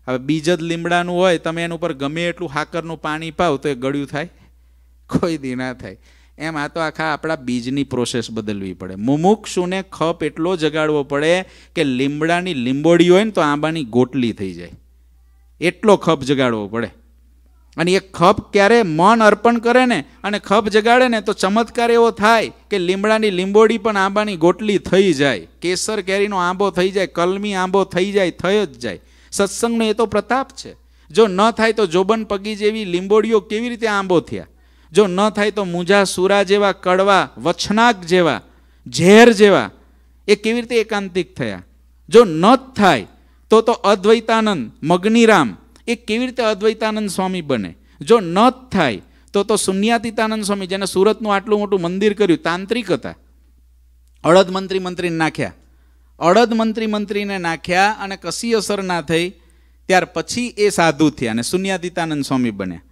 હવે બીજ જ લીમડાનું હોય તમે એના ઉપર ગમે એટલું હાકરનું પાણી પાવ તો એ ગળ્યું થાય કોઈ દી ના થાય એમ આ તો આખા આપણા બીજની પ્રોસેસ બદલવી પડે મુમુક્ષુને ખપ એટલો જગાડવો પડે કે લીમડાની લીંબોડી હોય ને તો આંબાની ગોટલી થઈ જાય એટલો ખપ જગાડવો પડે અને એ ખપ ક્યારે મન અર્પણ કરે ને અને ખપ જગાડે ને તો ચમત્કાર એવો થાય કે લીમડાની લીંબોડી પણ આંબાની ગોટલી થઈ જાય કેસર કેરીનો આંબો થઈ જાય કલમી આંબો થઈ જાય થયો જ જાય સત્સંગનો એ તો પ્રતાપ છે જો ન થાય તો જોબન પગી જેવી લીંબોડીઓ કેવી રીતે આંબો થયા જો ન થાય તો મૂંઝા સુરા જેવા કડવા વછનાક જેવા ઝેર જેવા એ કેવી રીતે એકાંતિક થયા જો ન થાય તો તો અદ્વૈતાનંદ મગનીરામ એ કેવી રીતે અદ્વૈતાનંદ સ્વામી બને જો ન થાય તો તો શૂન્યાતીતાનંદ સ્વામી જેને સુરતનું આટલું મોટું મંદિર કર્યું તાંત્રિક હતા અડદ મંત્રી મંત્રીને નાખ્યા અડદ મંત્રી મંત્રીને નાખ્યા અને કશી અસર ના થઈ ત્યાર પછી એ સાધુ થયા અને શૂન્યાતીતાનંદ સ્વામી બન્યા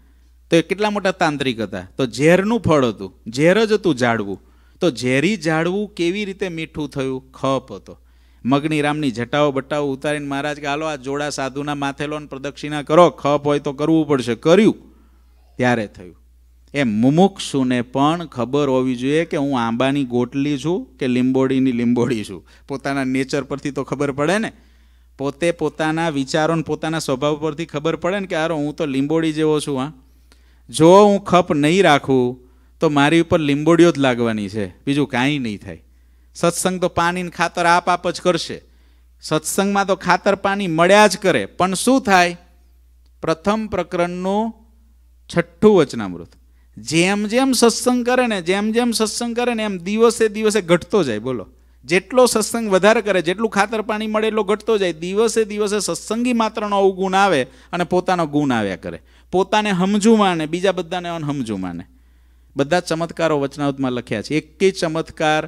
તો એ કેટલા મોટા તાંત્રિક હતા તો ઝેરનું ફળ હતું ઝેર જ હતું ઝાડવું તો ઝેરી ઝાડવું કેવી રીતે મીઠું થયું ખપ હતો મગની રામની જટાઓ બટાઓ ઉતારીને મહારાજ કે હાલો આ જોડા સાધુના માથે લો પ્રદક્ષિણા કરો ખપ હોય તો કરવું પડશે કર્યું ત્યારે થયું એમ મુમુક્ષુને પણ ખબર હોવી જોઈએ કે હું આંબાની ગોટલી છું કે લીંબોડીની લીંબોડી છું પોતાના નેચર પરથી તો ખબર પડે ને પોતે પોતાના વિચારોને પોતાના સ્વભાવ પરથી ખબર પડે ને કે આરો હું તો લીંબોડી જેવો છું હા જો હું ખપ નહીં રાખું તો મારી ઉપર લીંબોડીઓ જ લાગવાની છે બીજું કાંઈ નહીં થાય સત્સંગ તો પાણીને ખાતર આપ આપ જ કરશે સત્સંગમાં તો ખાતર પાણી મળ્યા જ કરે પણ શું થાય પ્રથમ પ્રકરણનું છઠ્ઠું વચનામૃત જેમ જેમ સત્સંગ કરે ને જેમ જેમ સત્સંગ કરે ને એમ દિવસે દિવસે ઘટતો જાય બોલો જેટલો સત્સંગ વધારે કરે જેટલું ખાતર પાણી મળે એટલો ઘટતો જાય દિવસે દિવસે સત્સંગી માત્રનો અવગુણ આવે અને પોતાનો ગુણ આવ્યા કરે પોતાને સમજુ માને બીજા બધાને અનહમજુ માને બધા ચમત્કારો વચનાવતમાં લખ્યા છે એક ચમત્કાર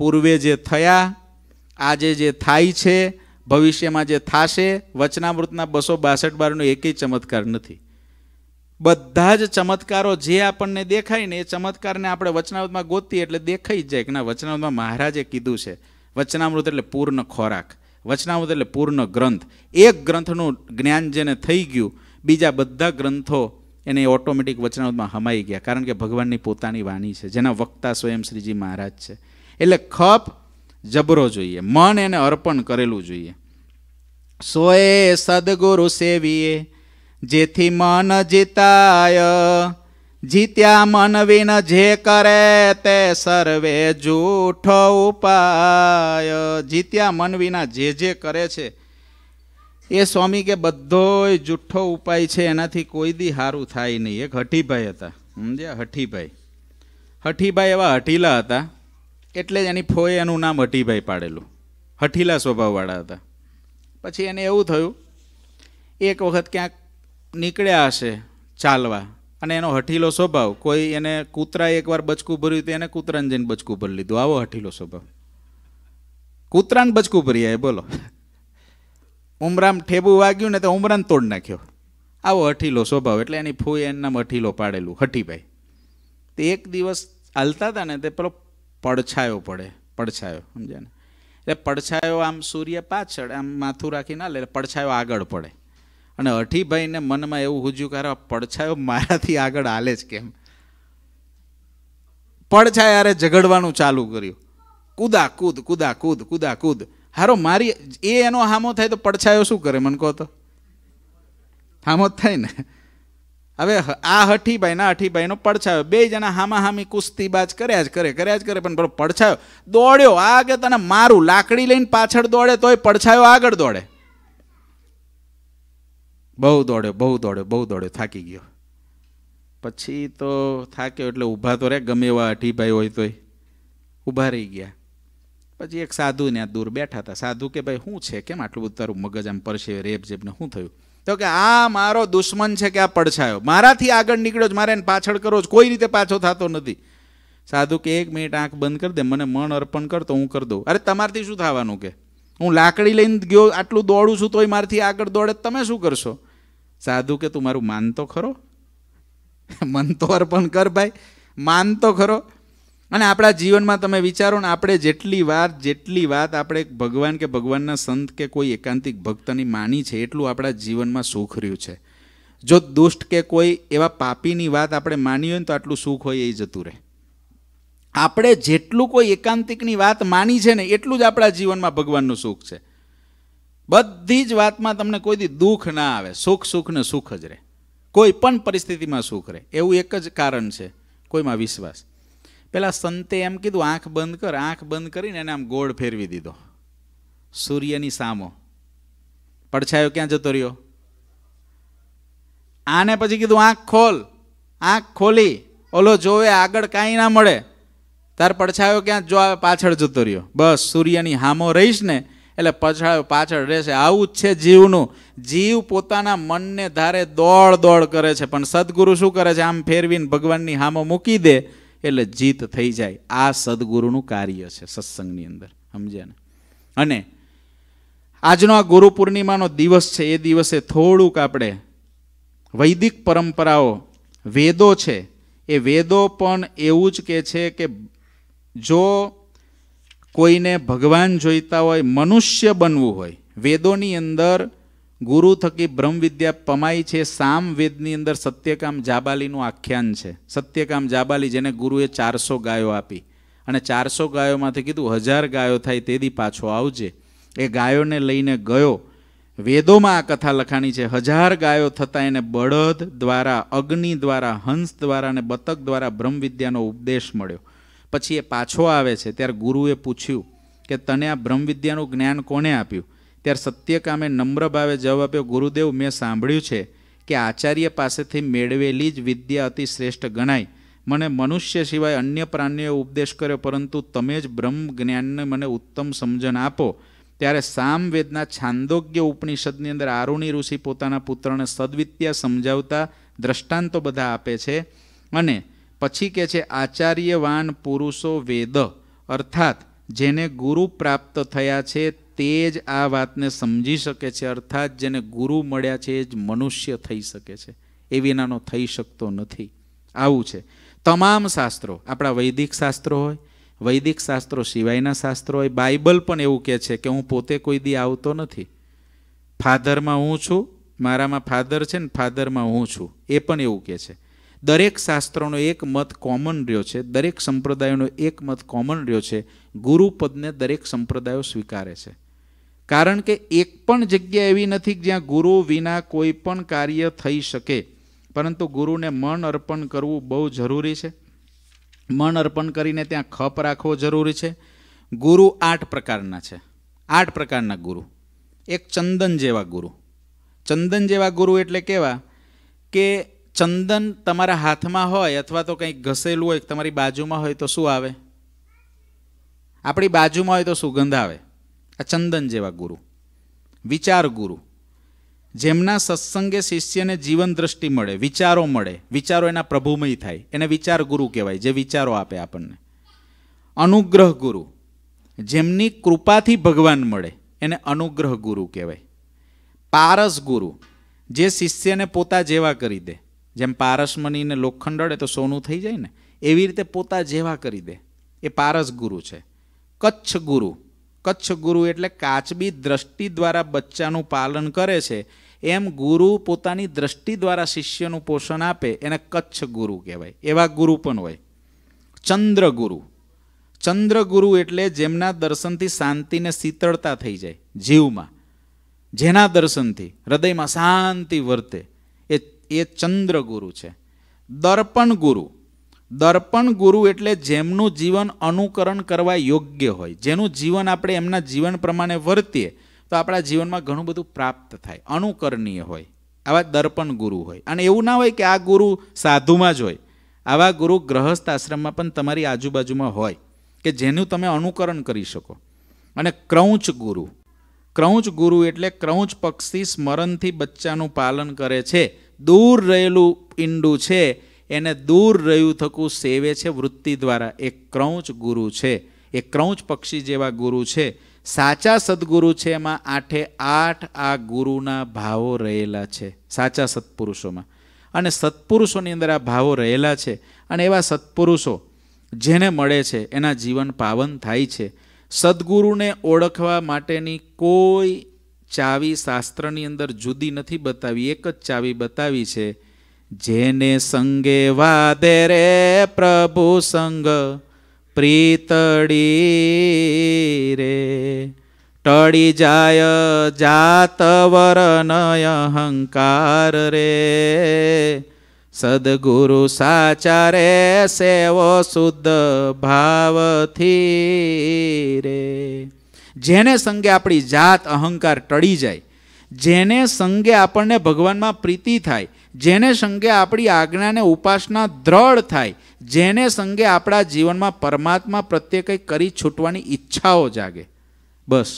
પૂર્વે જે થયા આજે જે થાય છે ભવિષ્યમાં જે થશે વચનામૃતના બસો બાસઠ બારનો એકેય ચમત્કાર નથી બધા જ ચમત્કારો જે આપણને દેખાય ને એ ચમત્કારને આપણે વચનામૃતમાં ગોતીએ એટલે દેખાઈ જાય કે ના વચનામૃતમાં મહારાજે કીધું છે વચનામૃત એટલે પૂર્ણ ખોરાક વચનામૃત એટલે પૂર્ણ ગ્રંથ એક ગ્રંથનું જ્ઞાન જેને થઈ ગયું બીજા બધા ગ્રંથો એને ઓટોમેટિક વચનામૃતમાં હમાઈ ગયા કારણ કે ભગવાનની પોતાની વાણી છે જેના વક્તા સ્વયં શ્રીજી મહારાજ છે એટલે ખપ જબરો જોઈએ મન એને અર્પણ કરેલું જોઈએ સોએ સદગુરુ સેવીએ જેથી મન જીતાય જીત્યા મન વિન જે કરે તે સર્વે જૂઠો ઉપાય જીત્યા મન વિના જે જે કરે છે એ સ્વામી કે બધોય જૂઠો ઉપાય છે એનાથી કોઈ દી સારું થાય નહીં એક હઠીભાઈ હતા સમજ્યા હઠીભાઈ હઠીભાઈ એવા હઠીલા હતા એટલે જ એની ફોએ એનું નામ હઠીભાઈ પાડેલું હઠીલા સ્વભાવવાળા હતા પછી એને એવું થયું એક વખત ક્યાંક નીકળ્યા હશે ચાલવા અને એનો હઠીલો સ્વભાવ કોઈ એને કૂતરા એકવાર બચકું ભર્યું તો એને કૂતરાને જઈને બચકું ભરી લીધું આવો હઠીલો સ્વભાવ કૂતરાને બચકું ભર્યા એ બોલો ઉમરામ ઠેબુ વાગ્યું ને તો ઉમરાન તોડ નાખ્યો આવો હઠીલો સ્વભાવ એટલે એની ફોઈ એનું હઠીલો પાડેલું હઠીભાઈ તે એક દિવસ હાલતા હતા ને તે પેલો પડછાયો પડે પડછાયો સમજ્યા ને એટલે પડછાયો આમ સૂર્ય પાછળ આમ માથું રાખી ના લે પડછાયો આગળ પડે અને અઠીભાઈને મનમાં એવું હુજ્યું કે પડછાયો મારાથી આગળ હાલે જ કેમ પડછાય અરે ઝઘડવાનું ચાલુ કર્યું કુદા કૂદ કુદા કૂદ કુદા કૂદ હારો મારી એ એનો હામો થાય તો પડછાયો શું કરે મને કહો તો હામો જ થાય ને હવે આ હઠીભાઈ ના હઠીભાઈનો પડછાયો બે જણા હામા હામી કુસ્તીબાજ કર્યા જ કરે કર્યા જ કરે પણ બરો પડછાયો દોડ્યો આ કે તને મારું લાકડી લઈને પાછળ દોડે તોય પડછાયો આગળ દોડે બહુ દોડ્યો બહુ દોડ્યો બહુ દોડ્યો થાકી ગયો પછી તો થાક્યો એટલે ઊભા તો રે ગમે એવા હઠીભાઈ હોય તોય ઊભા રહી ગયા પછી એક સાધુ ને દૂર બેઠા હતા સાધુ કે ભાઈ શું છે કેમ આટલું બધું તારું મગજ આમ પરસે રેપ જેબને શું થયું તો કે આ મારો દુશ્મન છે કે આ પડછાયો મારાથી આગળ નીકળ્યો જ મારે એને પાછળ કરો જ કોઈ રીતે પાછો થતો નથી સાધુ કે એક મિનિટ આંખ બંધ કરી દે મને મન અર્પણ કર તો હું કરી દઉં અરે તમારથી શું થવાનું કે હું લાકડી લઈને ગયો આટલું દોડું છું તોય મારથી આગળ દોડે તમે શું કરશો સાધુ કે તું મારું માન તો ખરો [laughs] મન તો અર્પણ કર ભાઈ માન તો ખરો અને આપણા જીવનમાં તમે વિચારો ને આપણે જેટલી વાર જેટલી વાત આપણે ભગવાન કે ભગવાનના સંત કે કોઈ એકાંતિક ભક્તની માની છે એટલું આપણા જીવનમાં સુખ રહ્યું છે જો દુષ્ટ કે કોઈ એવા પાપીની વાત આપણે માની હોય ને તો આટલું સુખ હોય એ જતું રહે આપણે જેટલું કોઈ એકાંતિકની વાત માની છે ને એટલું જ આપણા જીવનમાં ભગવાનનું સુખ છે બધી જ વાતમાં તમને કોઈથી દુઃખ ના આવે સુખ સુખ ને સુખ જ રહે કોઈ પણ પરિસ્થિતિમાં સુખ રહે એવું એક જ કારણ છે કોઈમાં વિશ્વાસ પેલા સંતે એમ કીધું આંખ બંધ કર આંખ બંધ કરીને એને આમ ગોળ ફેરવી દીધો સૂર્યની સામો પડછાયો ક્યાં જતો રહ્યો આને પછી કીધું આંખ ખોલ આંખ ખોલી ઓલો જોવે આગળ કાંઈ ના મળે તાર પડછાયો ક્યાં જો પાછળ જતો રહ્યો બસ સૂર્યની હામો રહીશ ને એટલે પછાયો પાછળ રહેશે આવું જ છે જીવનું જીવ પોતાના મનને ધારે દોડ દોડ કરે છે પણ સદગુરુ શું કરે છે આમ ફેરવીને ભગવાનની હામો મૂકી દે એટલે જીત થઈ જાય આ સદગુરુનું કાર્ય છે સત્સંગની અંદર સમજ્યા ને અને આજનો આ ગુરુ પૂર્ણિમાનો દિવસ છે એ દિવસે થોડુંક આપણે વૈદિક પરંપરાઓ વેદો છે એ વેદો પણ એવું જ કહે છે કે જો કોઈને ભગવાન જોઈતા હોય મનુષ્ય બનવું હોય વેદોની અંદર ગુરુ થકી બ્રહ્મવિદ્યા પમાઈ છે સામવેદની અંદર સત્યકામ જાબાલીનું આખ્યાન છે સત્યકામ જાબાલી જેને ગુરુએ ચારસો ગાયો આપી અને ચારસો ગાયોમાંથી કીધું હજાર ગાયો થાય તેથી પાછો આવજે એ ગાયોને લઈને ગયો વેદોમાં આ કથા લખાણી છે હજાર ગાયો થતાં એને બળદ દ્વારા અગ્નિ દ્વારા હંસ દ્વારા અને બતક દ્વારા બ્રહ્મવિદ્યાનો ઉપદેશ મળ્યો પછી એ પાછો આવે છે ત્યારે ગુરુએ પૂછ્યું કે તને આ બ્રહ્મવિદ્યાનું જ્ઞાન કોણે આપ્યું ત્યારે સત્યકામે નમ્ર ભાવે જવાબ આપ્યો ગુરુદેવ મેં સાંભળ્યું છે કે આચાર્ય પાસેથી મેળવેલી જ વિદ્યા અતિ શ્રેષ્ઠ ગણાય મને મનુષ્ય સિવાય અન્ય પ્રાણીઓએ ઉપદેશ કર્યો પરંતુ તમે જ બ્રહ્મ જ્ઞાનને મને ઉત્તમ સમજણ આપો ત્યારે સામવેદના છાંદોગ્ય ઉપનિષદની અંદર આરુણી ઋષિ પોતાના પુત્રને સદવિદ્યા સમજાવતા દ્રષ્ટાંતો બધા આપે છે અને પછી કે છે આચાર્યવાન પુરુષો વેદ અર્થાત જેને ગુરુ પ્રાપ્ત થયા છે તે જ આ વાતને સમજી શકે છે અર્થાત જેને ગુરુ મળ્યા છે એ જ મનુષ્ય થઈ શકે છે એ વિનાનો થઈ શકતો નથી આવું છે તમામ શાસ્ત્રો આપણા વૈદિક શાસ્ત્રો હોય વૈદિક શાસ્ત્રો સિવાયના શાસ્ત્રો હોય બાઇબલ પણ એવું કહે છે કે હું પોતે કોઈ દી આવતો નથી ફાધરમાં હું છું મારામાં ફાધર છે ને ફાધરમાં હું છું એ પણ એવું કહે છે દરેક શાસ્ત્રોનો એક મત કોમન રહ્યો છે દરેક સંપ્રદાયોનો એક મત કોમન રહ્યો છે ગુરુપદને દરેક સંપ્રદાયો સ્વીકારે છે કારણ કે એક પણ જગ્યા એવી નથી જ્યાં ગુરુ વિના કોઈ પણ કાર્ય થઈ શકે પરંતુ ગુરુને મન અર્પણ કરવું બહુ જરૂરી છે મન અર્પણ કરીને ત્યાં ખપ રાખવો જરૂરી છે ગુરુ આઠ પ્રકારના છે આઠ પ્રકારના ગુરુ એક ચંદન જેવા ગુરુ ચંદન જેવા ગુરુ એટલે કેવા કે ચંદન તમારા હાથમાં હોય અથવા તો કંઈક ઘસેલું હોય તમારી બાજુમાં હોય તો શું આવે આપણી બાજુમાં હોય તો સુગંધ આવે આ ચંદન જેવા ગુરુ વિચાર ગુરુ જેમના સત્સંગે શિષ્યને જીવન દ્રષ્ટિ મળે વિચારો મળે વિચારો એના પ્રભુમય થાય એને વિચાર ગુરુ કહેવાય જે વિચારો આપે આપણને અનુગ્રહ ગુરુ જેમની કૃપાથી ભગવાન મળે એને અનુગ્રહ ગુરુ કહેવાય પારસ ગુરુ જે શિષ્યને પોતા જેવા કરી દે જેમ લોખંડ લોખંડળે તો સોનું થઈ જાય ને એવી રીતે પોતા જેવા કરી દે એ પારસ ગુરુ છે કચ્છ ગુરુ કચ્છ ગુરુ એટલે કાચબી દ્રષ્ટિ દ્વારા બચ્ચાનું પાલન કરે છે એમ ગુરુ પોતાની દ્રષ્ટિ દ્વારા શિષ્યનું પોષણ આપે એને કચ્છ ગુરુ કહેવાય એવા ગુરુ પણ હોય ચંદ્રગુરુ ચંદ્રગુરુ એટલે જેમના દર્શનથી શાંતિને શીતળતા થઈ જાય જીવમાં જેના દર્શનથી હૃદયમાં શાંતિ વર્તે એ એ ચંદ્રગુરુ છે દર્પણ ગુરુ દર્પણ ગુરુ એટલે જેમનું જીવન અનુકરણ કરવા યોગ્ય હોય જેનું જીવન આપણે એમના જીવન પ્રમાણે વર્તીએ તો આપણા જીવનમાં ઘણું બધું પ્રાપ્ત થાય અનુકરણીય હોય આવા દર્પણ ગુરુ હોય અને એવું ના હોય કે આ ગુરુ સાધુમાં જ હોય આવા ગુરુ ગ્રહસ્થ આશ્રમમાં પણ તમારી આજુબાજુમાં હોય કે જેનું તમે અનુકરણ કરી શકો અને ક્રૌચ ગુરુ ક્રૌચ ગુરુ એટલે ક્રૌચ પક્ષી સ્મરણથી બચ્ચાનું પાલન કરે છે દૂર રહેલું ઈંડું છે એને દૂર રહ્યું થકું સેવે છે વૃત્તિ દ્વારા એ ક્રૌચ ગુરુ છે એ ક્રૌચ પક્ષી જેવા ગુરુ છે સાચા સદગુરુ છે એમાં આઠે આઠ આ ગુરુના ભાવો રહેલા છે સાચા સત્પુરુષોમાં અને સત્પુરુષોની અંદર આ ભાવો રહેલા છે અને એવા સત્પુરુષો જેને મળે છે એના જીવન પાવન થાય છે સદગુરુને ઓળખવા માટેની કોઈ ચાવી શાસ્ત્રની અંદર જુદી નથી બતાવી એક જ ચાવી બતાવી છે જેને સંગે વાદે રે પ્રભુ સંગ પ્રીતડી રે ટળી જાય જાતવરનય અહંકાર રે સદગુરુ સાચા રે સેવો શુદ્ધ ભાવથી રે જેને સંગે આપણી જાત અહંકાર ટળી જાય જેને સંગે આપણને ભગવાનમાં પ્રીતિ થાય જેને સંગે આપણી આજ્ઞાને ઉપાસના દ્રઢ થાય જેને સંગે આપણા જીવનમાં પરમાત્મા પ્રત્યે કંઈ કરી છૂટવાની ઈચ્છાઓ જાગે બસ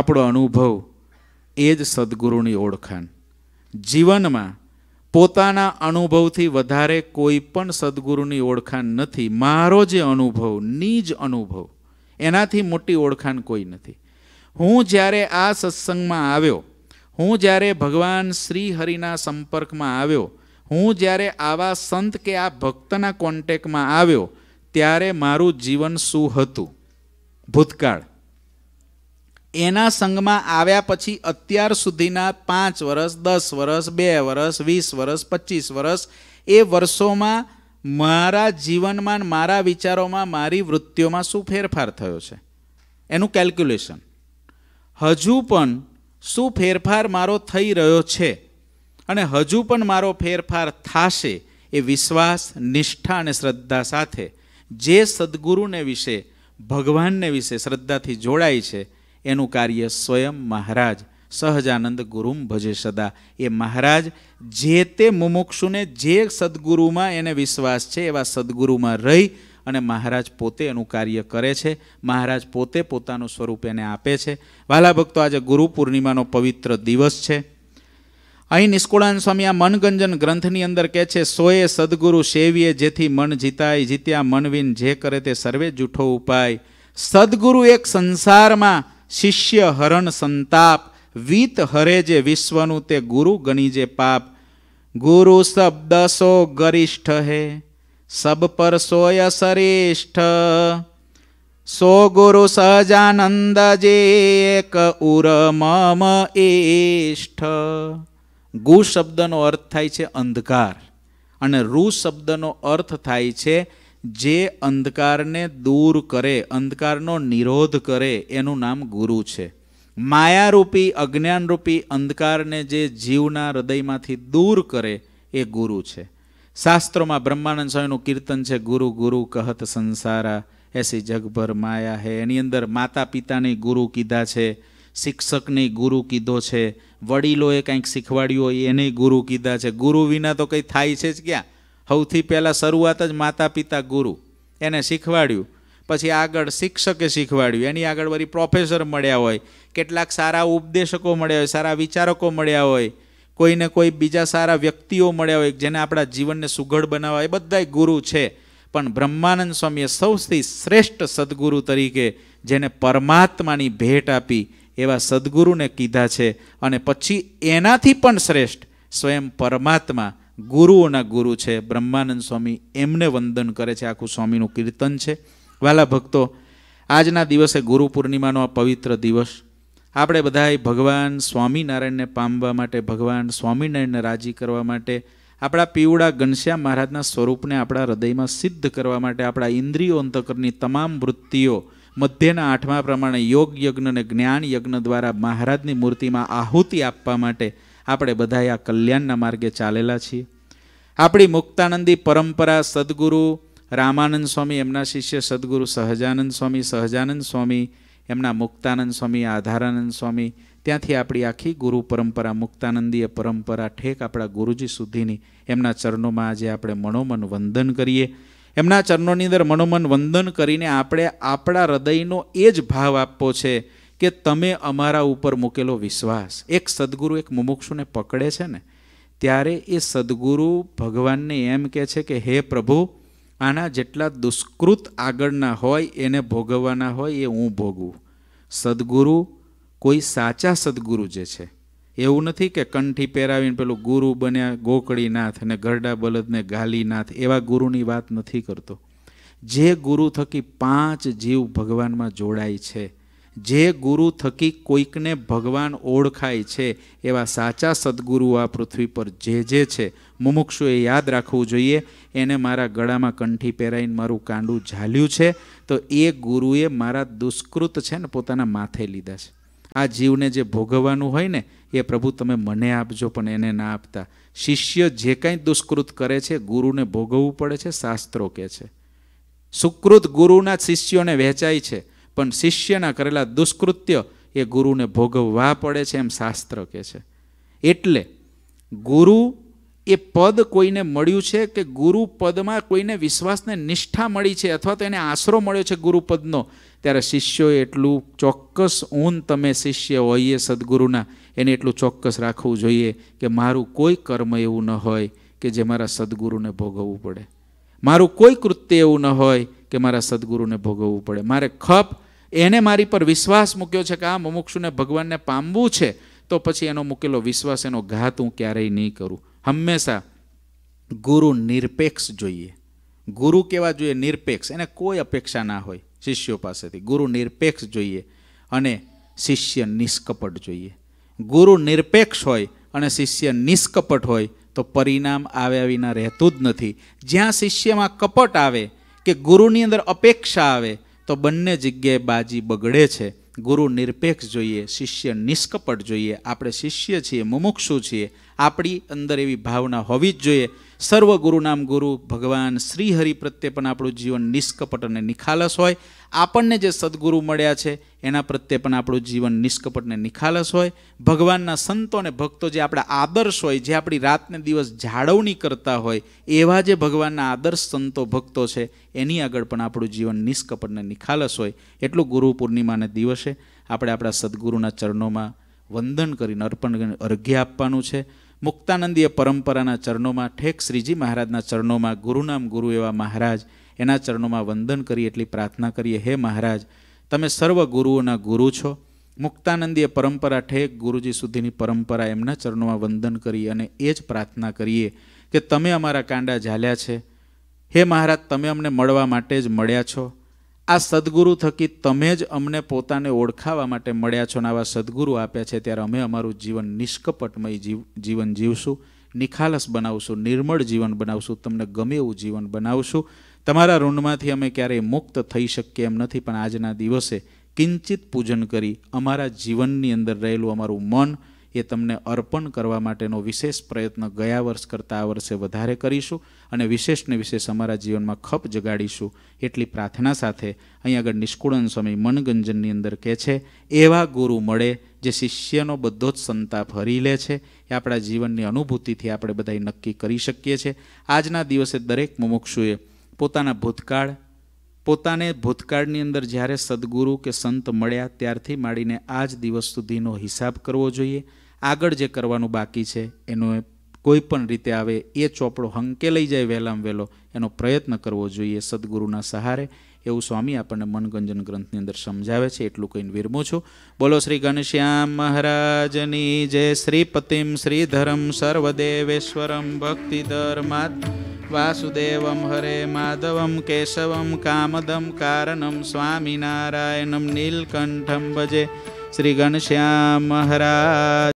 આપણો અનુભવ એ જ સદગુરુની ઓળખાણ જીવનમાં પોતાના અનુભવથી વધારે કોઈ પણ સદગુરુની ઓળખાણ નથી મારો જે અનુભવ નીજ અનુભવ એનાથી મોટી ઓળખાણ કોઈ નથી હું જ્યારે આ સત્સંગમાં આવ્યો હું જ્યારે ભગવાન શ્રી હરિના સંપર્કમાં આવ્યો હું જ્યારે આવા સંત કે આ ભક્તના કોન્ટેકમાં આવ્યો ત્યારે મારું જીવન શું હતું ભૂતકાળ એના સંગમાં આવ્યા પછી અત્યાર સુધીના પાંચ વર્ષ દસ વર્ષ બે વર્ષ વીસ વર્ષ પચીસ વર્ષ એ વર્ષોમાં મારા જીવનમાં મારા વિચારોમાં મારી વૃત્તિઓમાં શું ફેરફાર થયો છે એનું કેલ્ક્યુલેશન હજુ પણ શું ફેરફાર મારો થઈ રહ્યો છે અને હજુ પણ મારો ફેરફાર થશે એ વિશ્વાસ નિષ્ઠા અને શ્રદ્ધા સાથે જે સદગુરુને વિશે ભગવાનને વિશે શ્રદ્ધાથી જોડાય છે એનું કાર્ય સ્વયં મહારાજ સહજાનંદ ગુરુમ ભજે સદા એ મહારાજ જે તે મુમુક્ષુને જે સદગુરુમાં એને વિશ્વાસ છે એવા સદગુરુમાં રહી અને મહારાજ પોતે એનું કાર્ય કરે છે મહારાજ પોતે પોતાનું સ્વરૂપ એને આપે છે વાલા ભક્તો આજે ગુરુ પૂર્ણિમાનો પવિત્ર દિવસ છે અહીં નિષ્કુળાન સ્વામી આ મનગંજન ગ્રંથની અંદર કહે છે સોએ સદગુરુ સેવીએ જેથી મન જીતાય જીત્યા મનવીન જે કરે તે સર્વે જૂઠો ઉપાય સદગુરુ એક સંસારમાં શિષ્ય હરણ સંતાપ વીત હરે જે વિશ્વનું તે ગુરુ ગણી જે પાપ ગુરુ શબ્દ સો ગરિષ્ઠ હે સબ પર સોય શ્રેષ્ઠ સો ગુરુ સહજાનંદ જે એક ઉર મમ એષ્ઠ ગુ શબ્દનો અર્થ થાય છે અંધકાર અને રુ શબ્દનો અર્થ થાય છે જે અંધકારને દૂર કરે અંધકારનો નિરોધ કરે એનું નામ ગુરુ છે માયારૂપી અજ્ઞાનરૂપી અંધકારને જે જીવના હૃદયમાંથી દૂર કરે એ ગુરુ છે શાસ્ત્રોમાં બ્રહ્માનંદ સ્વામીનું કીર્તન છે ગુરુ ગુરુ કહત સંસારા એસી જગભર માયા હે એની અંદર માતા પિતાની ગુરુ કીધા છે શિક્ષકની ગુરુ કીધો છે વડીલોએ કંઈક શીખવાડ્યું હોય એને ગુરુ કીધા છે ગુરુ વિના તો કંઈ થાય છે જ ક્યાં સૌથી પહેલાં શરૂઆત જ માતા પિતા ગુરુ એને શીખવાડ્યું પછી આગળ શિક્ષકે શીખવાડ્યું એની આગળ વળી પ્રોફેસર મળ્યા હોય કેટલાક સારા ઉપદેશકો મળ્યા હોય સારા વિચારકો મળ્યા હોય કોઈને કોઈ બીજા સારા વ્યક્તિઓ મળ્યા હોય જેને આપણા જીવનને સુઘડ બનાવવા એ બધાય ગુરુ છે પણ બ્રહ્માનંદ સ્વામીએ સૌથી શ્રેષ્ઠ સદગુરુ તરીકે જેને પરમાત્માની ભેટ આપી એવા સદગુરુને કીધા છે અને પછી એનાથી પણ શ્રેષ્ઠ સ્વયં પરમાત્મા ગુરુઓના ગુરુ છે બ્રહ્માનંદ સ્વામી એમને વંદન કરે છે આખું સ્વામીનું કીર્તન છે વાલા ભક્તો આજના દિવસે ગુરુ પૂર્ણિમાનો આ પવિત્ર દિવસ આપણે બધાએ ભગવાન સ્વામિનારાયણને પામવા માટે ભગવાન સ્વામિનારાયણને રાજી કરવા માટે આપણા પીવડા ઘનશ્યામ મહારાજના સ્વરૂપને આપણા હૃદયમાં સિદ્ધ કરવા માટે આપણા ઇન્દ્રિયો અંતકરની તમામ વૃત્તિઓ મધ્યના આઠમા પ્રમાણે યોગ યજ્ઞ અને જ્ઞાન યજ્ઞ દ્વારા મહારાજની મૂર્તિમાં આહુતિ આપવા માટે આપણે બધાએ આ કલ્યાણના માર્ગે ચાલેલા છીએ આપણી મુક્તાનંદી પરંપરા સદગુરુ રામાનંદ સ્વામી એમના શિષ્ય સદગુરુ સહજાનંદ સ્વામી સહજાનંદ સ્વામી એમના મુક્તાનંદ સ્વામી આધારાનંદ સ્વામી ત્યાંથી આપણી આખી ગુરુ પરંપરા મુક્તાનંદીય પરંપરા ઠેક આપણા ગુરુજી સુધીની એમના ચરણોમાં આજે આપણે મનોમન વંદન કરીએ એમના ચરણોની અંદર મનોમન વંદન કરીને આપણે આપણા હૃદયનો એ જ ભાવ આપવો છે કે તમે અમારા ઉપર મૂકેલો વિશ્વાસ એક સદગુરુ એક મુમુક્ષુને પકડે છે ને ત્યારે એ સદગુરુ ભગવાનને એમ કહે છે કે હે પ્રભુ આના જેટલા દુષ્કૃત આગળના હોય એને ભોગવવાના હોય એ હું ભોગવું સદગુરુ કોઈ સાચા સદગુરુ જે છે એવું નથી કે કંઠી પહેરાવીને પેલું ગુરુ બન્યા ગોકળીનાથ અને ગરડા બલદને ગાલીનાથ એવા ગુરુની વાત નથી કરતો જે ગુરુ થકી પાંચ જીવ ભગવાનમાં જોડાય છે જે ગુરુ થકી કોઈકને ભગવાન ઓળખાય છે એવા સાચા સદગુરુ આ પૃથ્વી પર જે જે છે મુમુક્ષુએ યાદ રાખવું જોઈએ એને મારા ગળામાં કંઠી પહેરાઈને મારું કાંડું ઝાલ્યું છે તો એ ગુરુએ મારા દુષ્કૃત છે ને પોતાના માથે લીધા છે આ જીવને જે ભોગવવાનું હોય ને એ પ્રભુ તમે મને આપજો પણ એને ના આપતા શિષ્ય જે કાંઈ દુષ્કૃત કરે છે ગુરુને ભોગવવું પડે છે શાસ્ત્રો કહે છે સુકૃત ગુરુના શિષ્યોને વહેંચાય છે પણ શિષ્યના કરેલા દુષ્કૃત્ય એ ગુરુને ભોગવવા પડે છે એમ શાસ્ત્ર કહે છે એટલે ગુરુ એ પદ કોઈને મળ્યું છે કે ગુરુ પદમાં કોઈને વિશ્વાસને નિષ્ઠા મળી છે અથવા તો એને આશરો મળ્યો છે ગુરુપદનો ત્યારે શિષ્યોએ એટલું ચોક્કસ ઊન તમે શિષ્ય હોઈએ સદગુરુના એને એટલું ચોક્કસ રાખવું જોઈએ કે મારું કોઈ કર્મ એવું ન હોય કે જે મારા સદગુરુને ભોગવવું પડે મારું કોઈ કૃત્ય એવું ન હોય કે મારા સદગુરુને ભોગવવું પડે મારે ખપ એને મારી પર વિશ્વાસ મૂક્યો છે કે આ મુમુક્ષુને ભગવાનને પામવું છે તો પછી એનો મૂકેલો વિશ્વાસ એનો ઘાત હું ક્યારેય નહીં કરું હંમેશા ગુરુ નિરપેક્ષ જોઈએ ગુરુ કેવા જોઈએ નિરપેક્ષ એને કોઈ અપેક્ષા ના હોય શિષ્યો પાસેથી ગુરુ નિરપેક્ષ જોઈએ અને શિષ્ય નિષ્કપટ જોઈએ ગુરુ નિરપેક્ષ હોય અને શિષ્ય નિષ્કપટ હોય તો પરિણામ આવ્યા વિના રહેતું જ નથી જ્યાં શિષ્યમાં કપટ આવે કે ગુરુની અંદર અપેક્ષા આવે તો બંને જગ્યાએ બાજી બગડે છે ગુરુ નિરપેક્ષ જોઈએ શિષ્ય નિષ્કપટ જોઈએ આપણે શિષ્ય છીએ મુમુક્ષુ છીએ આપણી અંદર એવી ભાવના હોવી જ જોઈએ સર્વ ગુરુનામ ગુરુ ભગવાન શ્રી હરિ પ્રત્યે પણ આપણું જીવન નિષ્કપટ અને નિખાલસ હોય આપણને જે સદગુરુ મળ્યા છે એના પ્રત્યે પણ આપણું જીવન નિષ્કપટ ને નિખાલસ હોય ભગવાનના સંતો અને ભક્તો જે આપણા આદર્શ હોય જે આપણી રાતને દિવસ જાળવણી કરતા હોય એવા જે ભગવાનના આદર્શ સંતો ભક્તો છે એની આગળ પણ આપણું જીવન નિષ્કપટ ને નિખાલસ હોય એટલું ગુરુ પૂર્ણિમાને દિવસે આપણે આપણા સદગુરુના ચરણોમાં વંદન કરીને અર્પણ અર્ઘ્ય આપવાનું છે મુક્તાનંદીય પરંપરાના ચરણોમાં ઠેક શ્રીજી મહારાજના ચરણોમાં ગુરુનામ ગુરુ એવા મહારાજ એના ચરણોમાં વંદન કરીએ એટલી પ્રાર્થના કરીએ હે મહારાજ તમે સર્વ ગુરુઓના ગુરુ છો મુક્તાનંદીય પરંપરા ઠેક ગુરુજી સુધીની પરંપરા એમના ચરણોમાં વંદન કરી અને એ જ પ્રાર્થના કરીએ કે તમે અમારા કાંડા ઝાલ્યા છે હે મહારાજ તમે અમને મળવા માટે જ મળ્યા છો આ સદગુરુ થકી તમે જ અમને પોતાને ઓળખાવા માટે મળ્યા છો ને આવા સદગુરુ આપ્યા છે ત્યારે અમે અમારું જીવન નિષ્કપટમય જીવ જીવન જીવશું નિખાલસ બનાવશું નિર્મળ જીવન બનાવશું તમને ગમે એવું જીવન બનાવશું તમારા ઋણમાંથી અમે ક્યારેય મુક્ત થઈ શકીએ એમ નથી પણ આજના દિવસે કિંચિત પૂજન કરી અમારા જીવનની અંદર રહેલું અમારું મન એ તમને અર્પણ કરવા માટેનો વિશેષ પ્રયત્ન ગયા વર્ષ કરતાં આ વર્ષે વધારે કરીશું અને વિશેષને વિશેષ અમારા જીવનમાં ખપ જગાડીશું એટલી પ્રાર્થના સાથે અહીં આગળ નિષ્કુળન સ્વામી મનગંજનની અંદર કહે છે એવા ગુરુ મળે જે શિષ્યનો બધો જ સંતાપ હરી લે છે એ આપણા જીવનની અનુભૂતિથી આપણે બધા નક્કી કરી શકીએ છીએ આજના દિવસે દરેક મુમુક્ષુએ પોતાના ભૂતકાળ પોતાને ભૂતકાળની અંદર જ્યારે સદગુરુ કે સંત મળ્યા ત્યારથી માંડીને આજ દિવસ સુધીનો હિસાબ કરવો જોઈએ આગળ જે કરવાનું બાકી છે એનો કોઈ પણ રીતે આવે એ ચોપડો હંકે લઈ જાય વહેલામ વહેલો એનો પ્રયત્ન કરવો જોઈએ સદગુરુના સહારે એવું સ્વામી આપણને મનગંજન ગ્રંથની અંદર સમજાવે છે એટલું કહીને વિરમું છું બોલો શ્રી ઘનશ્યામ મહારાજની જય શ્રી પતિમ શ્રીધરમ સર્વદેવેશ્વરમ ભક્તિધર્માત્ વાસુદેવમ હરે માધવમ કેશવમ કામદમ કારણમ સ્વામિનારાયણમ નીલકંઠમ ભજે શ્રી ઘનશ્યામ મહારાજ